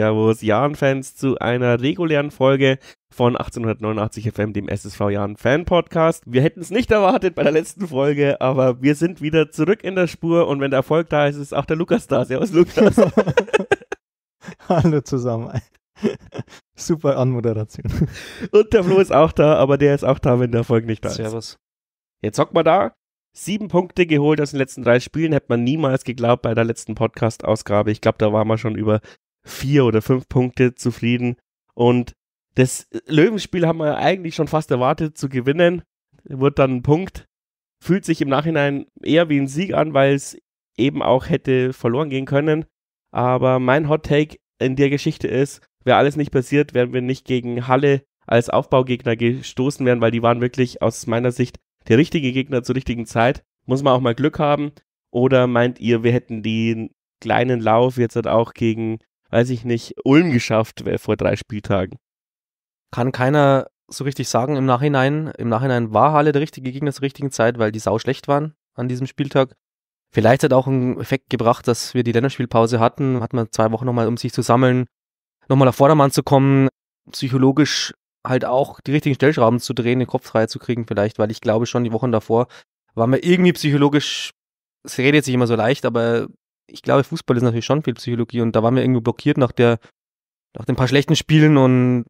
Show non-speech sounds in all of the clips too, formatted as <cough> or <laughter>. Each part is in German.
Servus Jahn-Fans zu einer regulären Folge von 1889 FM, dem SSV Jahren Fan Podcast. Wir hätten es nicht erwartet bei der letzten Folge, aber wir sind wieder zurück in der Spur und wenn der Erfolg da ist, ist auch der Lukas da. Servus Lukas. <laughs> Hallo zusammen. <laughs> Super Anmoderation. Und der Flo ist auch da, aber der ist auch da, wenn der Erfolg nicht da ist. Servus. Jetzt hockt man da, Sieben Punkte geholt aus den letzten drei Spielen, hätte man niemals geglaubt bei der letzten Podcast-Ausgabe. Ich glaube, da waren wir schon über vier oder fünf Punkte zufrieden. Und das Löwenspiel haben wir eigentlich schon fast erwartet zu gewinnen. Wurde dann ein Punkt. Fühlt sich im Nachhinein eher wie ein Sieg an, weil es eben auch hätte verloren gehen können. Aber mein Hot Take in der Geschichte ist, wäre alles nicht passiert, wären wir nicht gegen Halle als Aufbaugegner gestoßen wären, weil die waren wirklich aus meiner Sicht der richtige Gegner zur richtigen Zeit. Muss man auch mal Glück haben. Oder meint ihr, wir hätten den kleinen Lauf jetzt halt auch gegen weiß ich nicht, Ulm geschafft vor drei Spieltagen. Kann keiner so richtig sagen im Nachhinein. Im Nachhinein war Halle der richtige Gegner zur richtigen Zeit, weil die sau schlecht waren an diesem Spieltag. Vielleicht hat auch einen Effekt gebracht, dass wir die Länderspielpause hatten. Hat man zwei Wochen nochmal, um sich zu sammeln, nochmal auf Vordermann zu kommen, psychologisch halt auch die richtigen Stellschrauben zu drehen, den Kopf frei zu kriegen vielleicht, weil ich glaube schon die Wochen davor waren wir irgendwie psychologisch, es redet sich immer so leicht, aber ich glaube, Fußball ist natürlich schon viel Psychologie und da waren wir irgendwie blockiert nach der, nach den paar schlechten Spielen und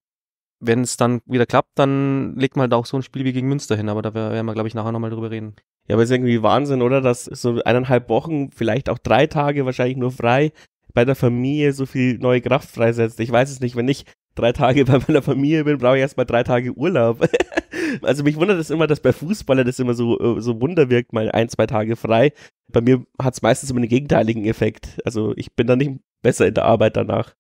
wenn es dann wieder klappt, dann legt man halt auch so ein Spiel wie gegen Münster hin, aber da werden wir, glaube ich, nachher nochmal drüber reden. Ja, aber ist irgendwie Wahnsinn, oder? Dass so eineinhalb Wochen, vielleicht auch drei Tage wahrscheinlich nur frei bei der Familie so viel neue Kraft freisetzt. Ich weiß es nicht, wenn ich drei Tage bei meiner Familie bin, brauche ich erstmal drei Tage Urlaub. <laughs> also mich wundert es das immer, dass bei Fußballern das immer so, äh, so Wunder wirkt, mal ein, zwei Tage frei. Bei mir hat es meistens immer einen gegenteiligen Effekt. Also ich bin dann nicht besser in der Arbeit danach.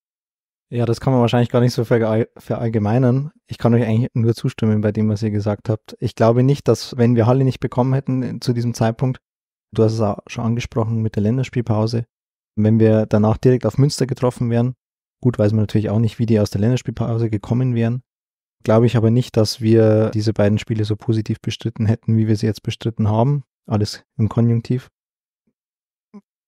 Ja, das kann man wahrscheinlich gar nicht so verallgemeinern. Ich kann euch eigentlich nur zustimmen bei dem, was ihr gesagt habt. Ich glaube nicht, dass, wenn wir Halle nicht bekommen hätten äh, zu diesem Zeitpunkt, du hast es auch schon angesprochen mit der Länderspielpause, wenn wir danach direkt auf Münster getroffen wären, Gut, weiß man natürlich auch nicht, wie die aus der Länderspielpause gekommen wären. Glaube ich aber nicht, dass wir diese beiden Spiele so positiv bestritten hätten, wie wir sie jetzt bestritten haben. Alles im Konjunktiv.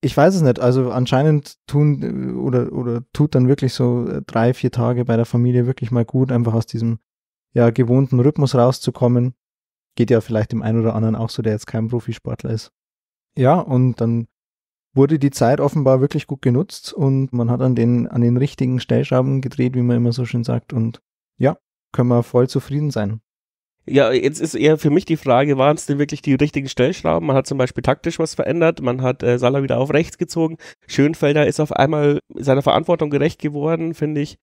Ich weiß es nicht. Also anscheinend tun äh, oder, oder tut dann wirklich so äh, drei, vier Tage bei der Familie wirklich mal gut, einfach aus diesem ja, gewohnten Rhythmus rauszukommen. Geht ja vielleicht dem einen oder anderen auch so, der jetzt kein Profisportler ist. Ja, und dann wurde die Zeit offenbar wirklich gut genutzt und man hat an den, an den richtigen Stellschrauben gedreht, wie man immer so schön sagt. Und ja, können wir voll zufrieden sein. Ja, jetzt ist eher für mich die Frage, waren es denn wirklich die richtigen Stellschrauben? Man hat zum Beispiel taktisch was verändert, man hat äh, Salah wieder auf rechts gezogen. Schönfelder ist auf einmal seiner Verantwortung gerecht geworden, finde ich.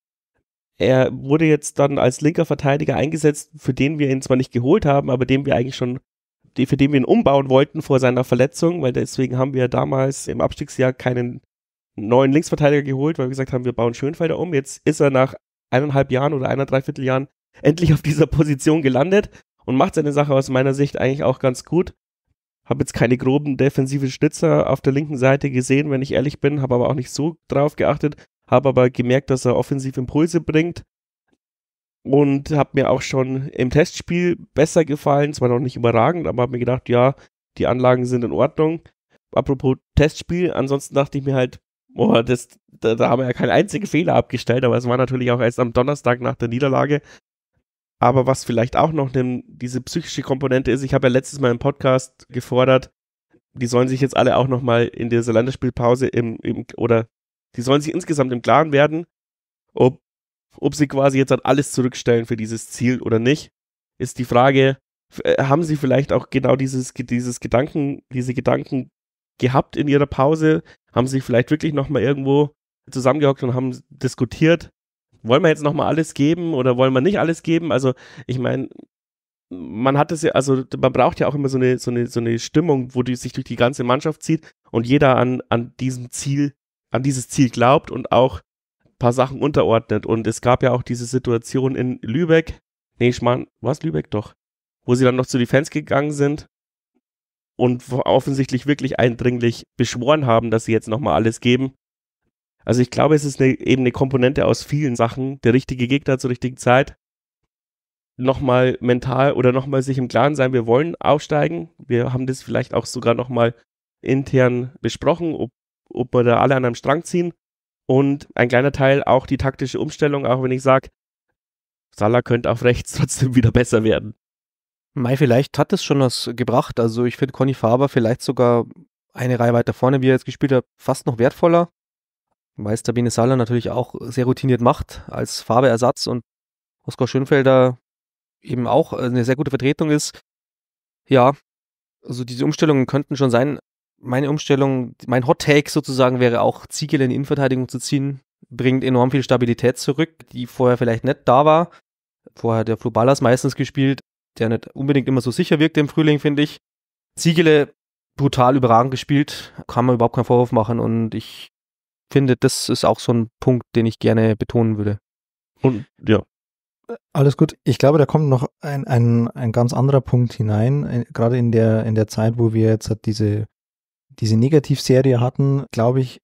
Er wurde jetzt dann als linker Verteidiger eingesetzt, für den wir ihn zwar nicht geholt haben, aber den wir eigentlich schon die, für den wir ihn umbauen wollten vor seiner Verletzung, weil deswegen haben wir damals im Abstiegsjahr keinen neuen Linksverteidiger geholt, weil wir gesagt haben, wir bauen Schönfelder um. Jetzt ist er nach eineinhalb Jahren oder einer Dreivierteljahren endlich auf dieser Position gelandet und macht seine Sache aus meiner Sicht eigentlich auch ganz gut. Habe jetzt keine groben defensiven Schnitzer auf der linken Seite gesehen, wenn ich ehrlich bin, habe aber auch nicht so drauf geachtet, habe aber gemerkt, dass er offensiv Impulse bringt, und habe mir auch schon im Testspiel besser gefallen. Zwar noch nicht überragend, aber habe mir gedacht, ja, die Anlagen sind in Ordnung. Apropos Testspiel, ansonsten dachte ich mir halt, boah, das, da, da haben wir ja keinen einzigen Fehler abgestellt, aber es war natürlich auch erst am Donnerstag nach der Niederlage. Aber was vielleicht auch noch denn diese psychische Komponente ist, ich habe ja letztes Mal im Podcast gefordert, die sollen sich jetzt alle auch nochmal in dieser Länderspielpause im, im, oder die sollen sich insgesamt im Klaren werden, ob ob sie quasi jetzt halt alles zurückstellen für dieses Ziel oder nicht, ist die Frage, äh, haben sie vielleicht auch genau dieses, dieses Gedanken, diese Gedanken gehabt in ihrer Pause? Haben sie vielleicht wirklich nochmal irgendwo zusammengehockt und haben diskutiert? Wollen wir jetzt nochmal alles geben oder wollen wir nicht alles geben? Also, ich meine, man hat es ja, also man braucht ja auch immer so eine, so eine, so eine Stimmung, wo die sich durch die ganze Mannschaft zieht und jeder an, an diesem Ziel, an dieses Ziel glaubt und auch paar Sachen unterordnet. Und es gab ja auch diese Situation in Lübeck. Nee, ich meine, was Lübeck doch? Wo sie dann noch zu den Fans gegangen sind und offensichtlich wirklich eindringlich beschworen haben, dass sie jetzt nochmal alles geben. Also ich glaube, es ist eine, eben eine Komponente aus vielen Sachen. Der richtige Gegner zur richtigen Zeit. Nochmal mental oder nochmal sich im Klaren sein, wir wollen aufsteigen. Wir haben das vielleicht auch sogar nochmal intern besprochen, ob, ob wir da alle an einem Strang ziehen. Und ein kleiner Teil auch die taktische Umstellung, auch wenn ich sage, Salah könnte auf rechts <laughs> trotzdem wieder besser werden. Mai, vielleicht hat es schon was gebracht. Also ich finde Conny Faber vielleicht sogar eine Reihe weiter vorne, wie er jetzt gespielt hat, fast noch wertvoller. Weil es Tabine Salah natürlich auch sehr routiniert macht als Farbeersatz und Oskar Schönfelder eben auch eine sehr gute Vertretung ist. Ja, also diese Umstellungen könnten schon sein meine Umstellung, mein Hot Take sozusagen wäre auch, Ziegel in die Innenverteidigung zu ziehen, bringt enorm viel Stabilität zurück, die vorher vielleicht nicht da war. Vorher hat der Flo Ballas meistens gespielt, der nicht unbedingt immer so sicher wirkte im Frühling, finde ich. Ziegele brutal überragend gespielt, kann man überhaupt keinen Vorwurf machen und ich finde, das ist auch so ein Punkt, den ich gerne betonen würde. Und ja, alles gut. Ich glaube, da kommt noch ein, ein, ein ganz anderer Punkt hinein, äh, gerade in der, in der Zeit, wo wir jetzt halt diese diese Negativserie hatten, glaube ich,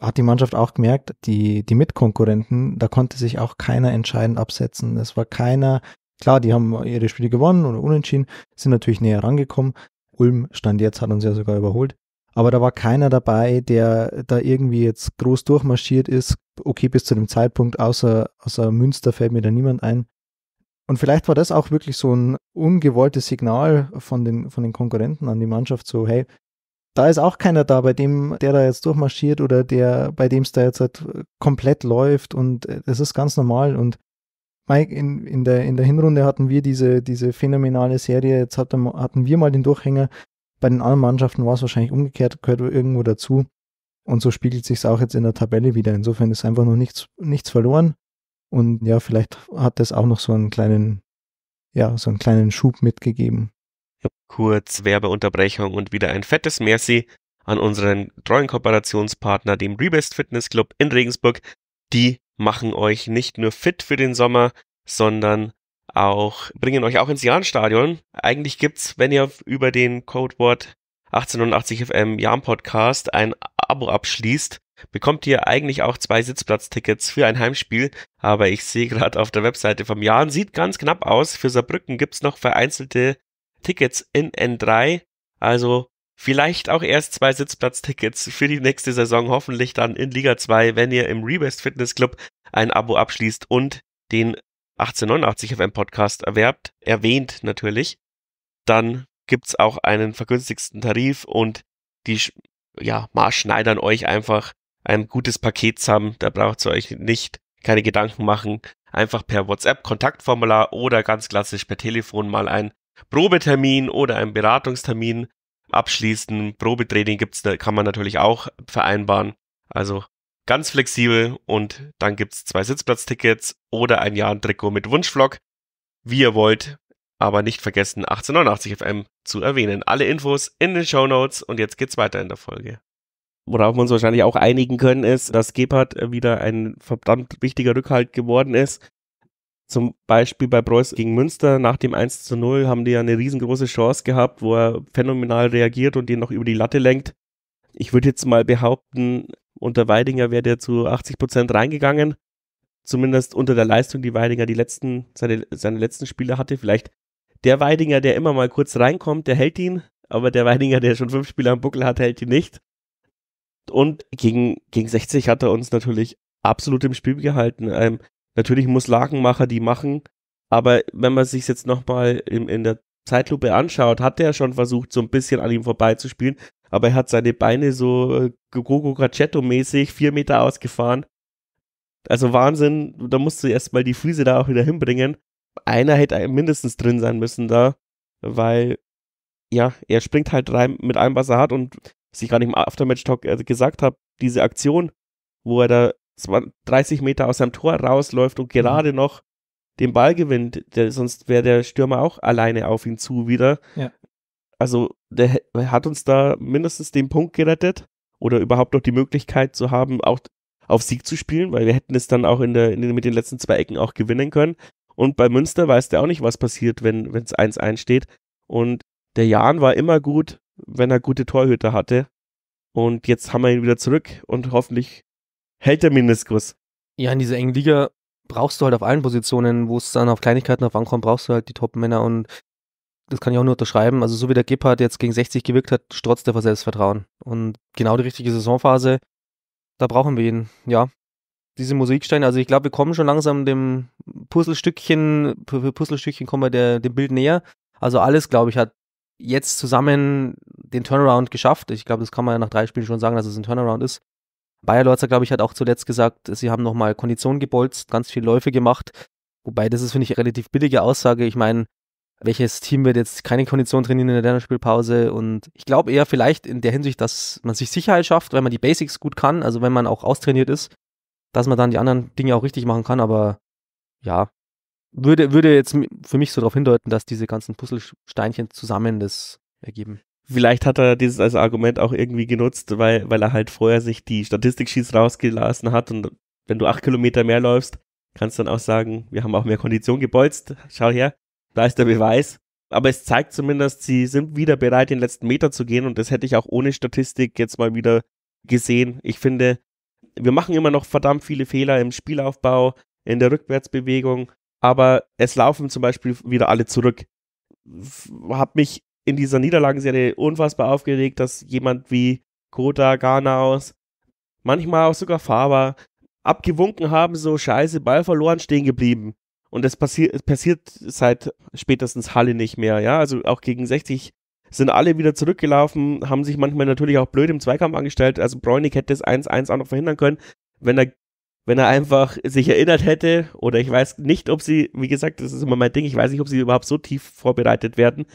hat die Mannschaft auch gemerkt, die, die Mitkonkurrenten, da konnte sich auch keiner entscheidend absetzen. Es war keiner, klar, die haben ihre Spiele gewonnen oder unentschieden, sind natürlich näher rangekommen. Ulm stand jetzt, hat uns ja sogar überholt. Aber da war keiner dabei, der da irgendwie jetzt groß durchmarschiert ist. Okay, bis zu dem Zeitpunkt, außer, außer Münster fällt mir da niemand ein. Und vielleicht war das auch wirklich so ein ungewolltes Signal von den, von den Konkurrenten an die Mannschaft, so, hey, da ist auch keiner da, bei dem der da jetzt durchmarschiert oder der, bei dem es da jetzt halt komplett läuft und äh, das ist ganz normal und Mike, in, in, der, in der Hinrunde hatten wir diese, diese phänomenale Serie, jetzt hatten, hatten wir mal den Durchhänger, bei den anderen Mannschaften war es wahrscheinlich umgekehrt, gehört irgendwo dazu und so spiegelt sich es auch jetzt in der Tabelle wieder, insofern ist einfach noch nichts, nichts verloren und ja, vielleicht hat das auch noch so einen kleinen, ja, so einen kleinen Schub mitgegeben. Kurz Werbeunterbrechung und wieder ein fettes Merci an unseren treuen Kooperationspartner, dem Rebest Fitness Club in Regensburg. Die machen euch nicht nur fit für den Sommer, sondern auch, bringen euch auch ins Jahnstadion. Eigentlich gibt's, wenn ihr über den Codewort 1880FM Jahn Podcast ein Abo abschließt, bekommt ihr eigentlich auch zwei Sitzplatztickets für ein Heimspiel. Aber ich sehe gerade auf der Webseite vom Jahn, sieht ganz knapp aus. Für Saarbrücken gibt's noch vereinzelte Tickets in N3. Also vielleicht auch erst zwei Sitzplatztickets für die nächste Saison, hoffentlich dann in Liga 2, wenn ihr im Rebest Fitness Club ein Abo abschließt und den 1889 FM Podcast erwerbt, erwähnt natürlich. Dann gibt es auch einen vergünstigsten Tarif und die ja, maßschneidern euch einfach ein gutes Paket zusammen. Da braucht ihr euch nicht keine Gedanken machen. Einfach per WhatsApp-Kontaktformular oder ganz klassisch per Telefon mal ein Probetermin oder einen Beratungstermin abschließen. Probetraining gibt's, kann man natürlich auch vereinbaren. Also ganz flexibel und dann gibt es zwei Sitzplatztickets oder ein Jahren-Trikot mit Wunschflock. wie ihr wollt. Aber nicht vergessen, 1889 FM zu erwähnen. Alle Infos in den Show Notes und jetzt geht's weiter in der Folge. Worauf wir uns wahrscheinlich auch einigen können, ist, dass Gebhardt wieder ein verdammt wichtiger Rückhalt geworden ist. Zum Beispiel bei Preuß gegen Münster nach dem 1 zu 0 haben die ja eine riesengroße Chance gehabt, wo er phänomenal reagiert und den noch über die Latte lenkt. Ich würde jetzt mal behaupten, unter Weidinger wäre der zu 80 Prozent reingegangen. Zumindest unter der Leistung, die Weidinger die letzten, seine, seine letzten Spiele hatte. Vielleicht der Weidinger, der immer mal kurz reinkommt, der hält ihn. Aber der Weidinger, der schon fünf Spiele am Buckel hat, hält ihn nicht. Und gegen, gegen 60 hat er uns natürlich absolut im Spiel gehalten. Ähm, Natürlich muss Lakenmacher die machen, aber wenn man sich jetzt nochmal in, in der Zeitlupe anschaut, hat er schon versucht, so ein bisschen an ihm vorbeizuspielen, aber er hat seine Beine so Gogo äh, Graccetto-mäßig vier Meter ausgefahren. Also Wahnsinn, da musst du erstmal die Füße da auch wieder hinbringen. Einer hätte mindestens drin sein müssen da, weil ja, er springt halt rein mit allem, was er hat und was ich gerade im Aftermatch-Talk äh, gesagt habe, diese Aktion, wo er da 30 Meter aus seinem Tor rausläuft und gerade mhm. noch den Ball gewinnt, der, sonst wäre der Stürmer auch alleine auf ihn zu wieder. Ja. Also der hat uns da mindestens den Punkt gerettet oder überhaupt noch die Möglichkeit zu haben, auch auf Sieg zu spielen, weil wir hätten es dann auch in der, in den, mit den letzten zwei Ecken auch gewinnen können. Und bei Münster weiß der auch nicht, was passiert, wenn es 1-1 steht. Und der Jan war immer gut, wenn er gute Torhüter hatte. Und jetzt haben wir ihn wieder zurück und hoffentlich hält der Meniskus. Ja, in dieser engen Liga brauchst du halt auf allen Positionen, wo es dann auf Kleinigkeiten auf ankommt, brauchst du halt die Top-Männer und das kann ich auch nur unterschreiben. Also so wie der Gebhardt jetzt gegen 60 gewirkt hat, strotzt er vor Selbstvertrauen. Und genau die richtige Saisonphase, da brauchen wir ihn, ja. Diese Musiksteine, also ich glaube, wir kommen schon langsam dem Puzzlestückchen, Puzzlestückchen kommen wir der, dem Bild näher. Also alles, glaube ich, hat jetzt zusammen den Turnaround geschafft. Ich glaube, das kann man ja nach drei Spielen schon sagen, dass es ein Turnaround ist. Bayer Lorzer, glaube ich, hat auch zuletzt gesagt, sie haben nochmal Kondition gebolzt, ganz viele Läufe gemacht. Wobei, das ist, finde ich, eine relativ billige Aussage. Ich meine, welches Team wird jetzt keine Kondition trainieren in der Länderspielpause? Und ich glaube eher vielleicht in der Hinsicht, dass man sich Sicherheit schafft, wenn man die Basics gut kann, also wenn man auch austrainiert ist, dass man dann die anderen Dinge auch richtig machen kann. Aber ja, würde, würde jetzt für mich so darauf hindeuten, dass diese ganzen Puzzlesteinchen zusammen das ergeben vielleicht hat er dieses als Argument auch irgendwie genutzt, weil, weil er halt vorher sich die Statistik-Sheets rausgelassen hat und wenn du acht Kilometer mehr läufst, kannst du dann auch sagen, wir haben auch mehr Kondition gebolzt, schau her, da ist der Beweis. Aber es zeigt zumindest, sie sind wieder bereit, den letzten Meter zu gehen und das hätte ich auch ohne Statistik jetzt mal wieder gesehen. Ich finde, wir machen immer noch verdammt viele Fehler im Spielaufbau, in der Rückwärtsbewegung, aber es laufen zum Beispiel wieder alle zurück. Hat mich in dieser Niederlagenserie unfassbar aufgeregt, dass jemand wie Kota, Ganaus, manchmal auch sogar Faber abgewunken haben, so scheiße, Ball verloren, stehen geblieben. Und das passi passiert seit spätestens Halle nicht mehr, ja. Also auch gegen 60 sind alle wieder zurückgelaufen, haben sich manchmal natürlich auch blöd im Zweikampf angestellt. Also Bräunig hätte es 1-1 auch noch verhindern können, wenn er, wenn er einfach sich erinnert hätte. Oder ich weiß nicht, ob sie, wie gesagt, das ist immer mein Ding, ich weiß nicht, ob sie überhaupt so tief vorbereitet werden,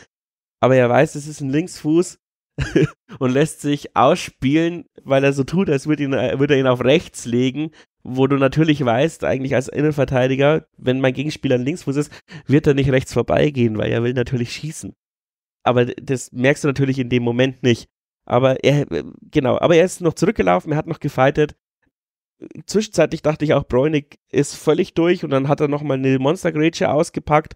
aber er weiß, es ist ein Linksfuß <laughs> und lässt sich ausspielen, weil er so tut, als würde, ihn, würde er ihn auf rechts legen, wo du natürlich weißt, eigentlich als Innenverteidiger, wenn mein Gegenspieler ein Linksfuß ist, wird er nicht rechts vorbeigehen, weil er will natürlich schießen. Aber das merkst du natürlich in dem Moment nicht. Aber er, äh, genau, aber er ist noch zurückgelaufen, er hat noch gefightet. Zwischenzeitlich dachte ich auch, Bräunig ist völlig durch und dann hat er nochmal eine Monstergrätsche ausgepackt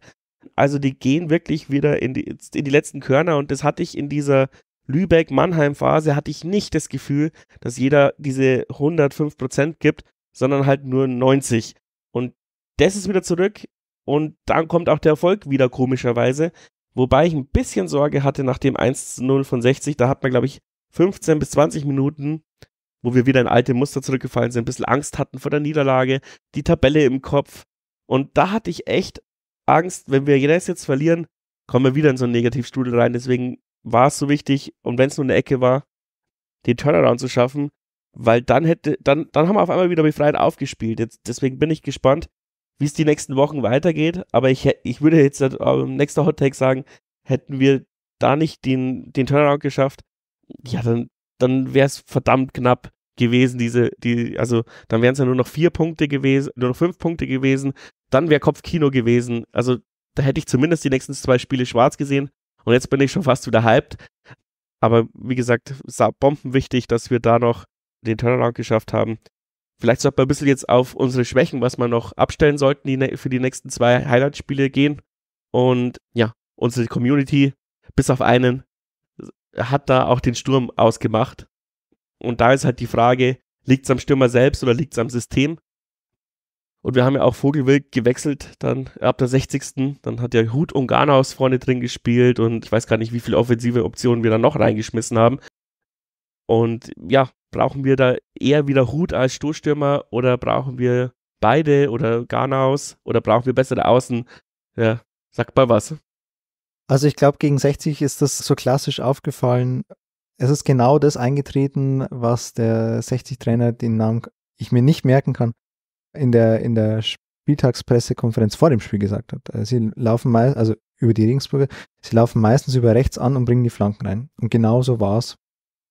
also die gehen wirklich wieder in die, in die letzten Körner und das hatte ich in dieser Lübeck-Mannheim-Phase, hatte ich nicht das Gefühl, dass jeder diese 105% gibt, sondern halt nur 90. Und das ist wieder zurück und dann kommt auch der Erfolg wieder komischerweise. Wobei ich ein bisschen Sorge hatte nach dem 1-0 von 60, da hat man glaube ich 15 bis 20 Minuten wo wir wieder in alte Muster zurückgefallen sind, ein bisschen Angst hatten vor der Niederlage, die Tabelle im Kopf. Und da hatte ich echt Angst, wenn wir das jetzt verlieren, kommen wir wieder in so einen Negativstrudel rein. Deswegen war es so wichtig, und wenn es nur eine Ecke war, den Turnaround zu schaffen, weil dann hätte, dann, dann haben wir auf einmal wieder befreit aufgespielt. Jetzt, deswegen bin ich gespannt, wie es die nächsten Wochen weitergeht. Aber ich, ich würde jetzt im nächsten Hot Take sagen, hätten wir da nicht den, den Turnaround geschafft, ja, dann, dann wäre es verdammt knapp gewesen, diese, die, also dann wären es ja nur noch vier Punkte gewesen, nur noch fünf Punkte gewesen, dann wäre Kopfkino gewesen. Also da hätte ich zumindest die nächsten zwei Spiele schwarz gesehen und jetzt bin ich schon fast wieder hyped. Aber wie gesagt, es war bombenwichtig, dass wir da noch den Turnaround geschafft haben. Vielleicht sollte man ein bisschen jetzt auf unsere Schwächen, was man noch abstellen sollten, die für die nächsten zwei Highlight-Spiele gehen. Und ja, unsere Community, bis auf einen, hat da auch den Sturm ausgemacht. Und da ist halt die Frage, liegt es am Stürmer selbst oder liegt es am System? Und wir haben ja auch Vogelwild gewechselt, dann ab der 60. Dann hat ja Hut und Garnaus vorne drin gespielt und ich weiß gar nicht, wie viele offensive Optionen wir da noch reingeschmissen haben. Und ja, brauchen wir da eher wieder Hut als Stoßstürmer oder brauchen wir beide oder Garnaus oder brauchen wir bessere Außen? Ja, sagt mal was. Also ich glaube, gegen 60 ist das so klassisch aufgefallen, es ist genau das eingetreten, was der 60-Trainer, den Namen ich mir nicht merken kann, in der, in der Spieltagspressekonferenz vor dem Spiel gesagt hat. Äh, sie laufen meist, also über die Regensburger, sie laufen meistens über rechts an und bringen die Flanken rein. Und genau so war es.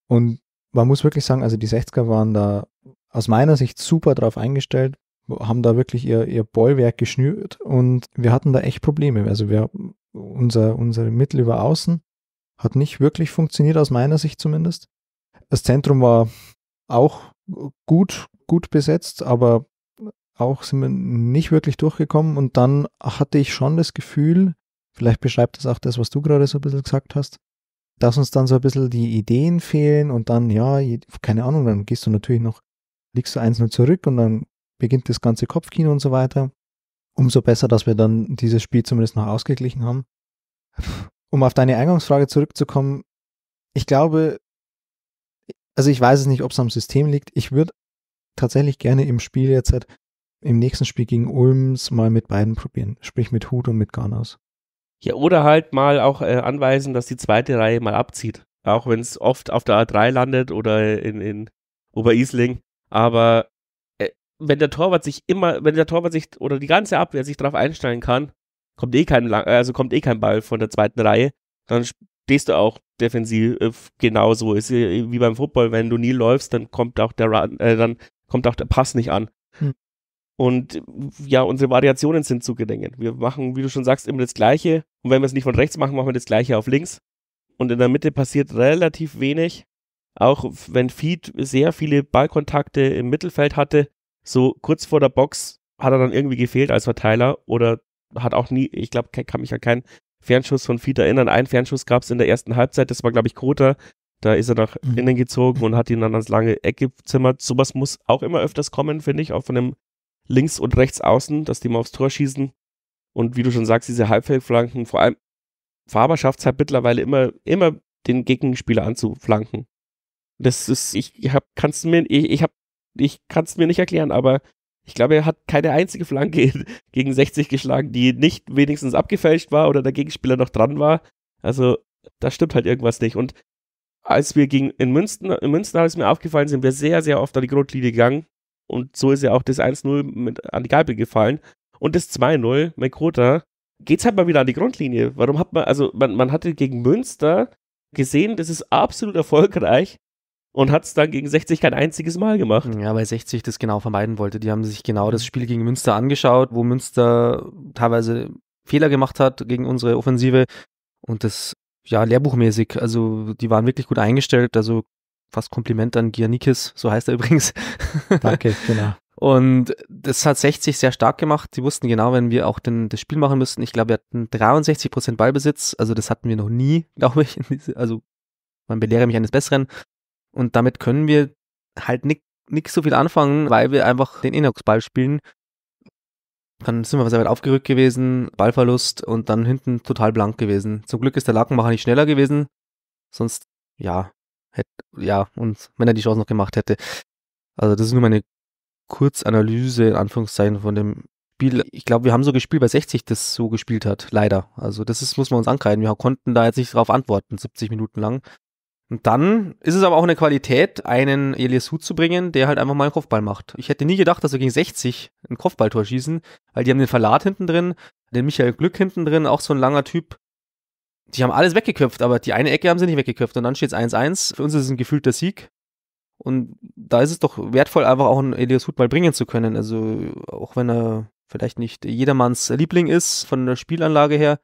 Und man muss wirklich sagen, also die 60er waren da aus meiner Sicht super drauf eingestellt, haben da wirklich ihr, ihr Bollwerk geschnürt und wir hatten da echt Probleme. Also wir, unser, unsere Mittel über Außen hat nicht wirklich funktioniert, aus meiner Sicht zumindest. Das Zentrum war auch gut, gut besetzt, aber auch sind wir nicht wirklich durchgekommen. Und dann hatte ich schon das Gefühl, vielleicht beschreibt das auch das, was du gerade so ein bisschen gesagt hast, dass uns dann so ein bisschen die Ideen fehlen und dann, ja, keine Ahnung, dann gehst du natürlich noch, liegst du einzeln zurück und dann beginnt das ganze Kopfkino und so weiter. Umso besser, dass wir dann dieses Spiel zumindest noch ausgeglichen haben um auf deine Eingangsfrage zurückzukommen, ich glaube, also ich weiß es nicht, ob es am System liegt. Ich würde tatsächlich gerne im Spiel jetzt halt, im nächsten Spiel gegen Ulms mal mit beiden probieren, sprich mit Hut und mit Garnaus. Ja, oder halt mal auch äh, anweisen, dass die zweite Reihe mal abzieht. Auch wenn es oft auf der A3 landet oder in, in Oberisling. Aber äh, wenn der Torwart sich immer, wenn der Torwart sich oder die ganze Abwehr sich darauf einstellen kann, kommt eh kein, also kommt eh kein Ball von der zweiten Reihe, dann stehst du auch defensiv äh, genauso. Ist äh, wie beim Football, wenn du nie läufst, dann kommt auch der Run, äh, dann kommt auch der Pass nicht an. Hm. Und ja, unsere Variationen sind zu gering. Wir machen, wie du schon sagst, immer das Gleiche. Und wenn wir es nicht von rechts machen, machen wir das Gleiche auf links. Und in der Mitte passiert relativ wenig. Auch wenn Feed sehr viele Ballkontakte im Mittelfeld hatte, so kurz vor der Box hat er dann irgendwie gefehlt als Verteiler oder hat auch nie, ich glaube, kann mich an keinen Fernschuss von Fied erinnern. Einen Fernschuss gab es in der ersten Halbzeit, das war, glaube ich, Kota. Da ist er nach mhm. innen gezogen und hat ihn dann ans lange Eck gezimmert. Sowas muss auch immer öfters kommen, finde ich, auch von dem Links- und rechts außen, dass die mal aufs Tor schießen. Und wie du schon sagst, diese Halbfeldflanken, vor allem Faber schafft es halt mittlerweile immer, immer den Gegenspieler anzuflanken. Das ist, ich hab, kann's mir, ich, ich hab, ich kann's mir nicht erklären, aber ich glaube, er hat keine einzige Flanke <laughs> gegen 60 geschlagen, die nicht wenigstens abgefälscht war oder der Gegenspieler noch dran war. Also, da stimmt halt irgendwas nicht. Und als wir gegen in Münster, in Münster ist mir aufgefallen, sind wir sehr, sehr oft an die Grundlinie gegangen. Und so ist ja auch das 1-0 an die Gabel gefallen. Und das 2-0, McCrota, geht's halt mal wieder an die Grundlinie. Warum hat man, also man, man hatte gegen Münster gesehen, das ist absolut erfolgreich, und hat es dann gegen 60 kein einziges Mal gemacht. Ja, weil 60 das genau vermeiden wollte. Die haben sich genau das Spiel gegen Münster angeschaut, wo Münster teilweise Fehler gemacht hat gegen unsere Offensive und das ja lehrbuchmäßig. Also die waren wirklich gut eingestellt. Also fast Kompliment an Giannikis, so heißt er <laughs> übrigens. Danke, genau. Und das hat 60 sehr stark gemacht. Die wussten genau, wenn wir auch den, das Spiel machen müssten. Ich glaube, wir hatten 63 Prozent Ballbesitz. Also das hatten wir noch nie, <laughs> glaube ich. Also man belehre mich eines Besseren. Und damit können wir halt nicht, nicht so viel anfangen, weil wir einfach den Inox-Ball spielen. Dann sind wir sehr weit aufgerückt gewesen, Ballverlust und dann hinten total blank gewesen. Zum Glück ist der Lakenmacher nicht schneller gewesen, sonst, ja, hätte, ja, und wenn er die Chance noch gemacht hätte. Also, das ist nur meine Kurzanalyse, in Anführungszeichen, von dem Spiel. Ich glaube, wir haben so gespielt weil 60, das so gespielt hat, leider. Also, das ist, muss man uns ankreiden. Wir konnten da jetzt nicht drauf antworten, 70 Minuten lang. Und dann ist es aber auch eine Qualität, einen Elias Hut zu bringen, der halt einfach mal einen Kopfball macht. Ich hätte nie gedacht, dass wir gegen 60 ein Kopfballtor schießen, weil die haben den Verlat hinten drin, den Michael Glück hinten drin, auch so ein langer Typ. Die haben alles weggeköpft, aber die eine Ecke haben sie nicht weggeköpft. Und dann steht es 1-1. Für uns ist es ein gefühlter Sieg. Und da ist es doch wertvoll, einfach auch einen Elias Hut mal bringen zu können. Also, auch wenn er vielleicht nicht jedermanns Liebling ist von der Spielanlage her,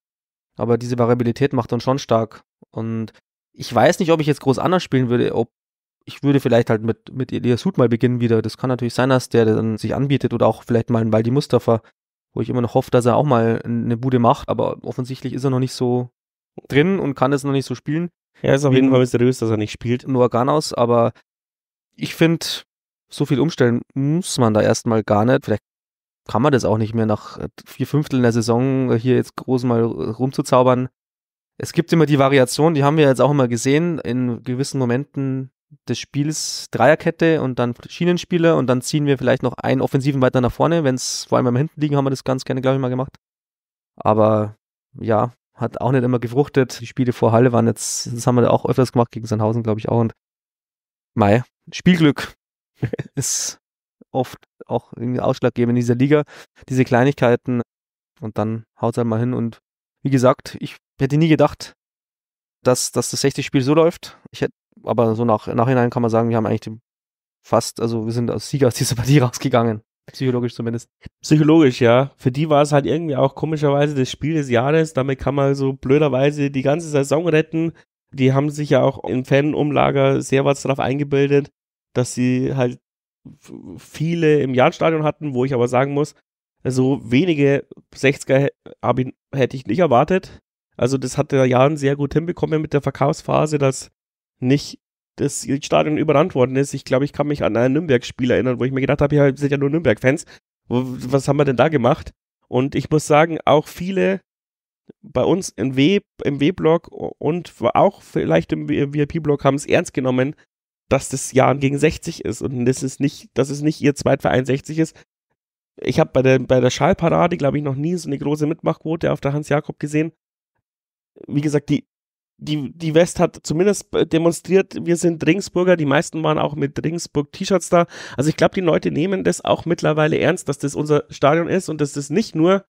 aber diese Variabilität macht uns schon stark. Und ich weiß nicht, ob ich jetzt groß anders spielen würde, ob ich würde vielleicht halt mit, mit Elias Hut mal beginnen wieder. Das kann natürlich sein, dass der dann sich anbietet oder auch vielleicht mal ein Baldi Mustafa, wo ich immer noch hoffe, dass er auch mal eine Bude macht, aber offensichtlich ist er noch nicht so drin und kann es noch nicht so spielen. Er ist auf jeden Fall mysteriös, dass er nicht spielt. Nur Ganaus, aber ich finde, so viel umstellen muss man da erstmal gar nicht. Vielleicht kann man das auch nicht mehr nach äh, vier Fünfteln der Saison hier jetzt groß mal rumzuzaubern es gibt immer die Variation, die haben wir jetzt auch immer gesehen, in gewissen Momenten des Spiels Dreierkette und dann Schienenspieler und dann ziehen wir vielleicht noch einen Offensiven weiter nach vorne. Wenn es vor allem am Hinten liegen, haben wir das ganz gerne, glaube ich, mal gemacht. Aber ja, hat auch nicht immer gefruchtet. Die Spiele vor Halle waren jetzt, das haben wir auch öfters gemacht, gegen Sandhausen, glaube ich, auch. Und Mai, Spielglück <laughs> ist oft auch irgendwie ausschlaggebend in dieser Liga. Diese Kleinigkeiten und dann haut es halt mal hin. Und wie gesagt, ich hätte nie gedacht, dass, dass das 60-Spiel so läuft. Ich hätte, aber so nach, nachhinein kann man sagen, wir haben eigentlich fast, also wir sind als Sieger aus dieser Partie <laughs> rausgegangen. Psychologisch zumindest. Psychologisch, ja. Für die war es halt irgendwie auch komischerweise das Spiel des Jahres. Damit kann man so blöderweise die ganze Saison retten. Die haben sich ja auch im Fanumlager sehr was darauf eingebildet, dass sie halt viele im Jahnstadion hatten, wo ich aber sagen muss, so wenige 60er hätte ich nicht erwartet. Also das hat der Jan sehr gut hinbekommen mit der Verkaufsphase, dass nicht das Stadion überrannt worden ist. Ich glaube, ich kann mich an ein Nürnberg-Spiel erinnern, wo ich mir gedacht habe, ja, sind ja nur Nürnberg-Fans. Was haben wir denn da gemacht? Und ich muss sagen, auch viele bei uns im w W-Blog und auch vielleicht im vip blog haben es ernst genommen, dass das Jahren gegen 60 ist und das ist nicht, dass es nicht ihr Zweitverein 60 ist. Ich habe bei der, bei der Schallparade, glaube ich, noch nie so eine große Mitmachquote auf der Hans-Jakob gesehen wie gesagt, die, die, die West hat zumindest demonstriert, wir sind Ringsburger, die meisten waren auch mit Ringsburg-T-Shirts da. Also ich glaube, die Leute nehmen das auch mittlerweile ernst, dass das unser Stadion ist und dass das nicht nur,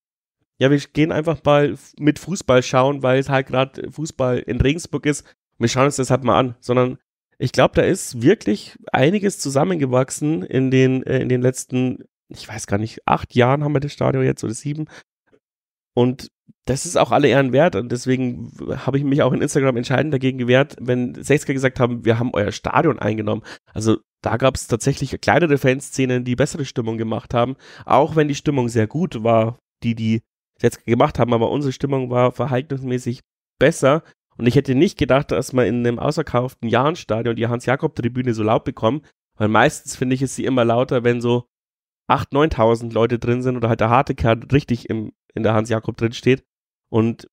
ja, wir gehen einfach mal mit Fußball schauen, weil es halt gerade Fußball in Regensburg ist. Wir schauen uns das halt mal an, sondern ich glaube, da ist wirklich einiges zusammengewachsen in den, äh, in den letzten, ich weiß gar nicht, acht Jahren haben wir das Stadion jetzt oder sieben. Und das ist auch alle Ehren wert und deswegen habe ich mich auch in Instagram entscheidend dagegen gewehrt, wenn 60er gesagt haben, wir haben euer Stadion eingenommen. Also da gab es tatsächlich kleinere Fanszenen, die bessere Stimmung gemacht haben, auch wenn die Stimmung sehr gut war, die die 60er gemacht haben, aber unsere Stimmung war verhaltensmäßig besser und ich hätte nicht gedacht, dass man in einem ausverkauften Jahnstadion die Hans-Jakob-Tribüne so laut bekommt, weil meistens finde ich es sie immer lauter, wenn so 8.000, 9.000 Leute drin sind oder halt der harte Kerl richtig im in der Hans Jakob drin steht. Und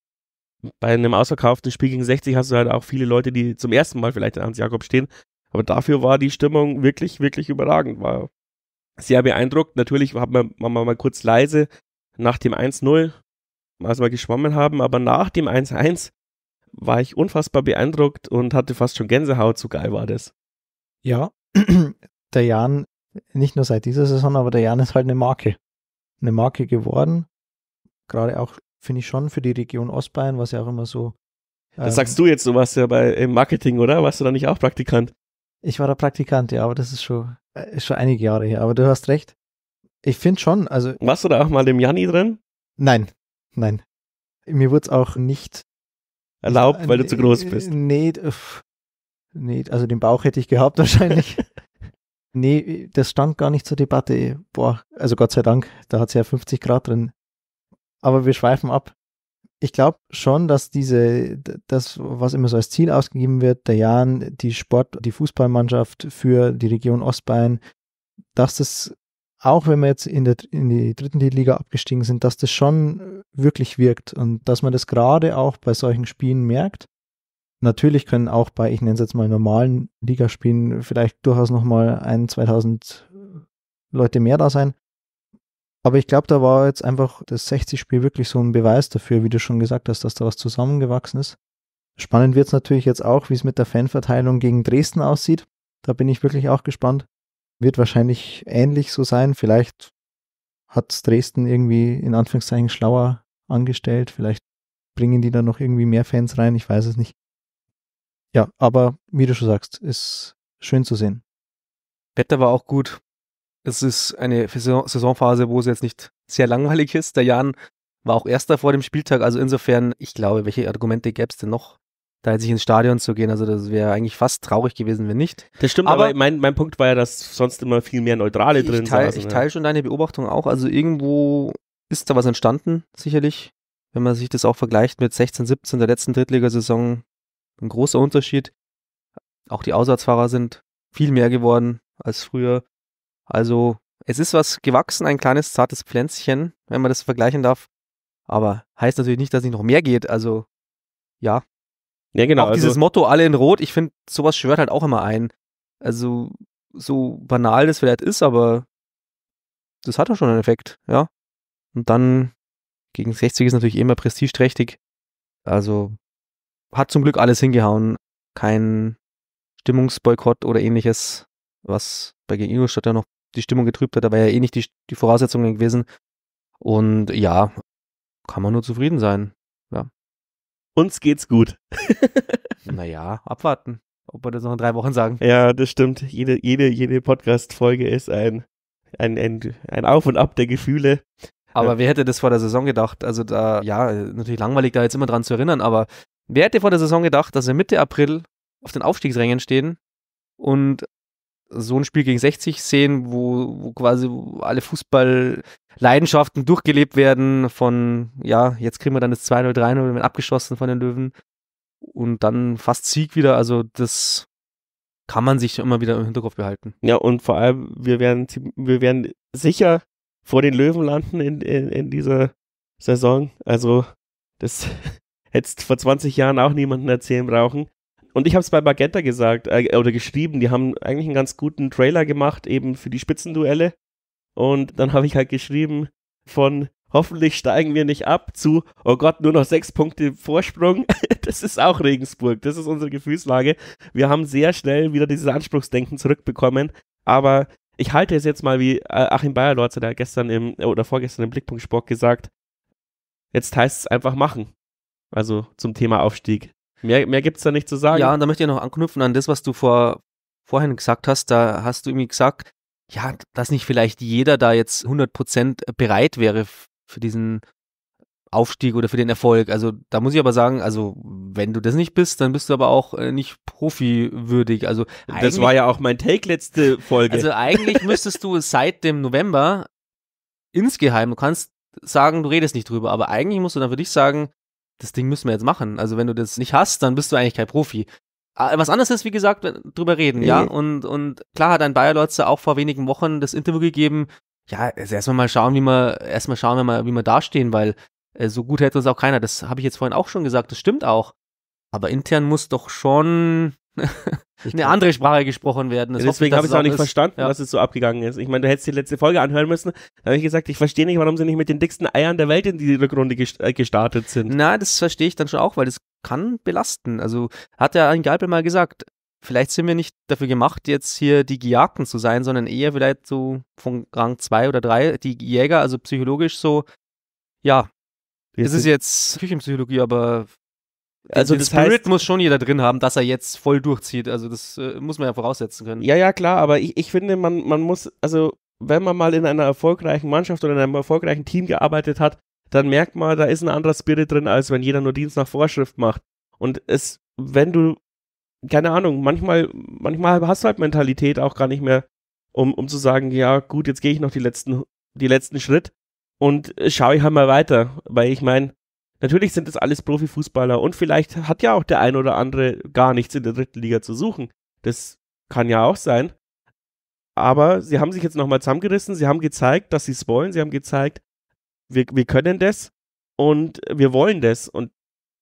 bei einem ausverkauften Spiel gegen 60 hast du halt auch viele Leute, die zum ersten Mal vielleicht in Hans Jakob stehen. Aber dafür war die Stimmung wirklich, wirklich überragend. War sehr beeindruckt. Natürlich hat man, man mal kurz leise nach dem 1-0, als wir geschwommen haben, aber nach dem 1-1 war ich unfassbar beeindruckt und hatte fast schon Gänsehaut, so geil war das. Ja, <clears throat> der Jan, nicht nur seit dieser Saison, aber der Jan ist halt eine Marke. Eine Marke geworden gerade auch, finde ich schon, für die Region Ostbayern, was ja auch immer so. Ähm, das sagst du jetzt, du warst ja bei im Marketing, oder? Warst du da nicht auch Praktikant? Ich war da Praktikant, ja, aber das ist schon, äh, ist schon einige Jahre her. Aber du hast recht. Ich finde schon, also. Warst du da auch mal im Janni drin? Nein, nein. Mir wurde es auch nicht erlaubt, äh, weil du zu groß bist. Nee, nee, also den Bauch hätte ich gehabt <laughs> wahrscheinlich. nee, das stand gar nicht zur Debatte. Boah, also Gott sei Dank, da hat es ja 50 Grad drin aber wir schweifen ab. Ich glaube schon, dass diese, das, was immer so als Ziel ausgegeben wird, der Jan, die Sport, die Fußballmannschaft für die Region Ostbayern, dass das, auch wenn wir jetzt in, der, in die dritten Liga abgestiegen sind, dass das schon wirklich wirkt und dass man das gerade auch bei solchen Spielen merkt. Natürlich können auch bei, ich nenne es jetzt mal normalen Ligaspielen, vielleicht durchaus nochmal ein, 2000 Leute mehr da sein. Aber ich glaube, da war jetzt einfach das 60-Spiel wirklich so ein Beweis dafür, wie du schon gesagt hast, dass da was zusammengewachsen ist. Spannend wird es natürlich jetzt auch, wie es mit der Fanverteilung gegen Dresden aussieht. Da bin ich wirklich auch gespannt. Wird wahrscheinlich ähnlich so sein. Vielleicht hat Dresden irgendwie in Anführungszeichen schlauer angestellt. Vielleicht bringen die da noch irgendwie mehr Fans rein. Ich weiß es nicht. Ja, aber wie du schon sagst, ist schön zu sehen. Wetter war auch gut. Es ist eine Saisonphase, wo es jetzt nicht sehr langweilig ist. Der Jan war auch erster vor dem Spieltag. Also insofern, ich glaube, welche Argumente gäbe es denn noch, da jetzt nicht ins Stadion zu gehen? Also das wäre eigentlich fast traurig gewesen, wenn nicht. Das stimmt, aber, aber mein, mein Punkt war ja, dass sonst immer viel mehr Neutrale ich drin teil, saßen. Ich ja. teile schon deine Beobachtung auch. Also irgendwo ist da was entstanden, sicherlich. Wenn man sich das auch vergleicht mit 16, 17 der letzten Drittligasaison, ein großer Unterschied. Auch die Auswärtsfahrer sind viel mehr geworden als früher. Also es ist was gewachsen, ein kleines zartes Pflänzchen, wenn man das vergleichen darf. Aber heißt natürlich nicht, dass nicht noch mehr geht. Also ja. Ja, genau. Auch also dieses Motto, alle in Rot, ich finde, sowas schwört halt auch immer ein. Also so banal das vielleicht ist, aber das hat doch schon einen Effekt, ja. Und dann gegen 60 ist natürlich immer prestigeträchtig. Also hat zum Glück alles hingehauen. Kein Stimmungsboykott oder ähnliches, was bei gegen Ingolstadt ja noch die Stimmung getrübt hat, aber ja eh nicht die, die Voraussetzungen gewesen. Und ja, kann man nur zufrieden sein. Ja. Uns geht's gut. <laughs> naja, abwarten. Ob wir das noch in drei Wochen sagen. Ja, das stimmt. Jede, jede, jede Podcast-Folge ist ein, ein, ein, ein Auf und Ab der Gefühle. Aber ja. wer hätte das vor der Saison gedacht? Also da, ja, natürlich langweilig, da jetzt immer dran zu erinnern, aber wer hätte vor der Saison gedacht, dass wir Mitte April auf den Aufstiegsrängen stehen und so ein Spiel gegen 60 sehen, wo, wo quasi alle Fußballleidenschaften durchgelebt werden von, ja, jetzt kriegen wir dann das 2-0, 3-0, werden abgeschossen von den Löwen und dann fast Sieg wieder. Also das kann man sich immer wieder im Hinterkopf behalten. Ja, und vor allem, wir werden, wir werden sicher vor den Löwen landen in, in, in dieser Saison. Also das <laughs> hättest vor 20 Jahren auch niemanden erzählen brauchen und ich habe es bei Magenta gesagt äh, oder geschrieben, die haben eigentlich einen ganz guten Trailer gemacht, eben für die Spitzenduelle. Und dann habe ich halt geschrieben von hoffentlich steigen wir nicht ab zu, oh Gott, nur noch sechs Punkte Vorsprung. <laughs> das ist auch Regensburg. Das ist unsere Gefühlslage. Wir haben sehr schnell wieder dieses Anspruchsdenken zurückbekommen. Aber ich halte es jetzt mal wie äh, Achim Bayerlorz der gestern im, oder vorgestern im Blickpunkt Sport gesagt. Jetzt heißt es einfach machen. Also zum Thema Aufstieg. Mehr, mehr gibt es da nicht zu sagen. Ja, und da möchte ich noch anknüpfen an das, was du vor, vorhin gesagt hast. Da hast du irgendwie gesagt, ja, dass nicht vielleicht jeder da jetzt 100% bereit wäre für diesen Aufstieg oder für den Erfolg. Also da muss ich aber sagen, also wenn du das nicht bist, dann bist du aber auch äh, nicht profiwürdig. Also das war ja auch mein Take letzte Folge. Also eigentlich <laughs> müsstest du seit dem November insgeheim, du kannst sagen, du redest nicht drüber, aber eigentlich musst du dann für dich sagen, das Ding müssen wir jetzt machen. Also wenn du das nicht hast, dann bist du eigentlich kein Profi. Ah, was anderes ist, wie gesagt, drüber reden, nee. ja. Mhm. Und, und klar hat ein Bayer Lotze auch vor wenigen Wochen das Interview gegeben. Ja, also erstmal mal schauen, wie wir, erstmal schauen wir mal, wie wir dastehen, weil äh, so gut hätte uns auch keiner. Das habe ich jetzt vorhin auch schon gesagt, das stimmt auch. Aber intern muss doch schon eine andere Sprache gesprochen werden. Das deswegen habe ich es auch nicht ist. verstanden, ja. dass es so abgegangen ist. Ich meine, du hättest die letzte Folge anhören müssen. Da habe ich gesagt, ich verstehe nicht, warum sie nicht mit den dicksten Eiern der Welt in die Rückrunde äh, gestartet sind. Na, das verstehe ich dann schon auch, weil das kann belasten. Also hat ja ein Galpel mal gesagt, vielleicht sind wir nicht dafür gemacht, jetzt hier die Gejagten zu sein, sondern eher vielleicht so von Rang 2 oder 3, die Jäger, also psychologisch so, ja, das ist jetzt Küchenpsychologie, aber also das Spirit heißt, muss schon jeder drin haben, dass er jetzt voll durchzieht. Also das äh, muss man ja voraussetzen können. Ja, ja, klar, aber ich, ich finde, man, man muss, also wenn man mal in einer erfolgreichen Mannschaft oder in einem erfolgreichen Team gearbeitet hat, dann merkt man, da ist ein anderer Spirit drin, als wenn jeder nur Dienst nach Vorschrift macht. Und es, wenn du, keine Ahnung, manchmal, manchmal hast du halt Mentalität auch gar nicht mehr, um, um zu sagen, ja gut, jetzt gehe ich noch die letzten, die letzten Schritt und äh, schaue ich halt mal weiter. Weil ich meine, Natürlich sind das alles Profifußballer und vielleicht hat ja auch der ein oder andere gar nichts in der dritten Liga zu suchen. Das kann ja auch sein. Aber sie haben sich jetzt nochmal zusammengerissen, sie haben gezeigt, dass sie es wollen, sie haben gezeigt, wir, wir können das und wir wollen das. Und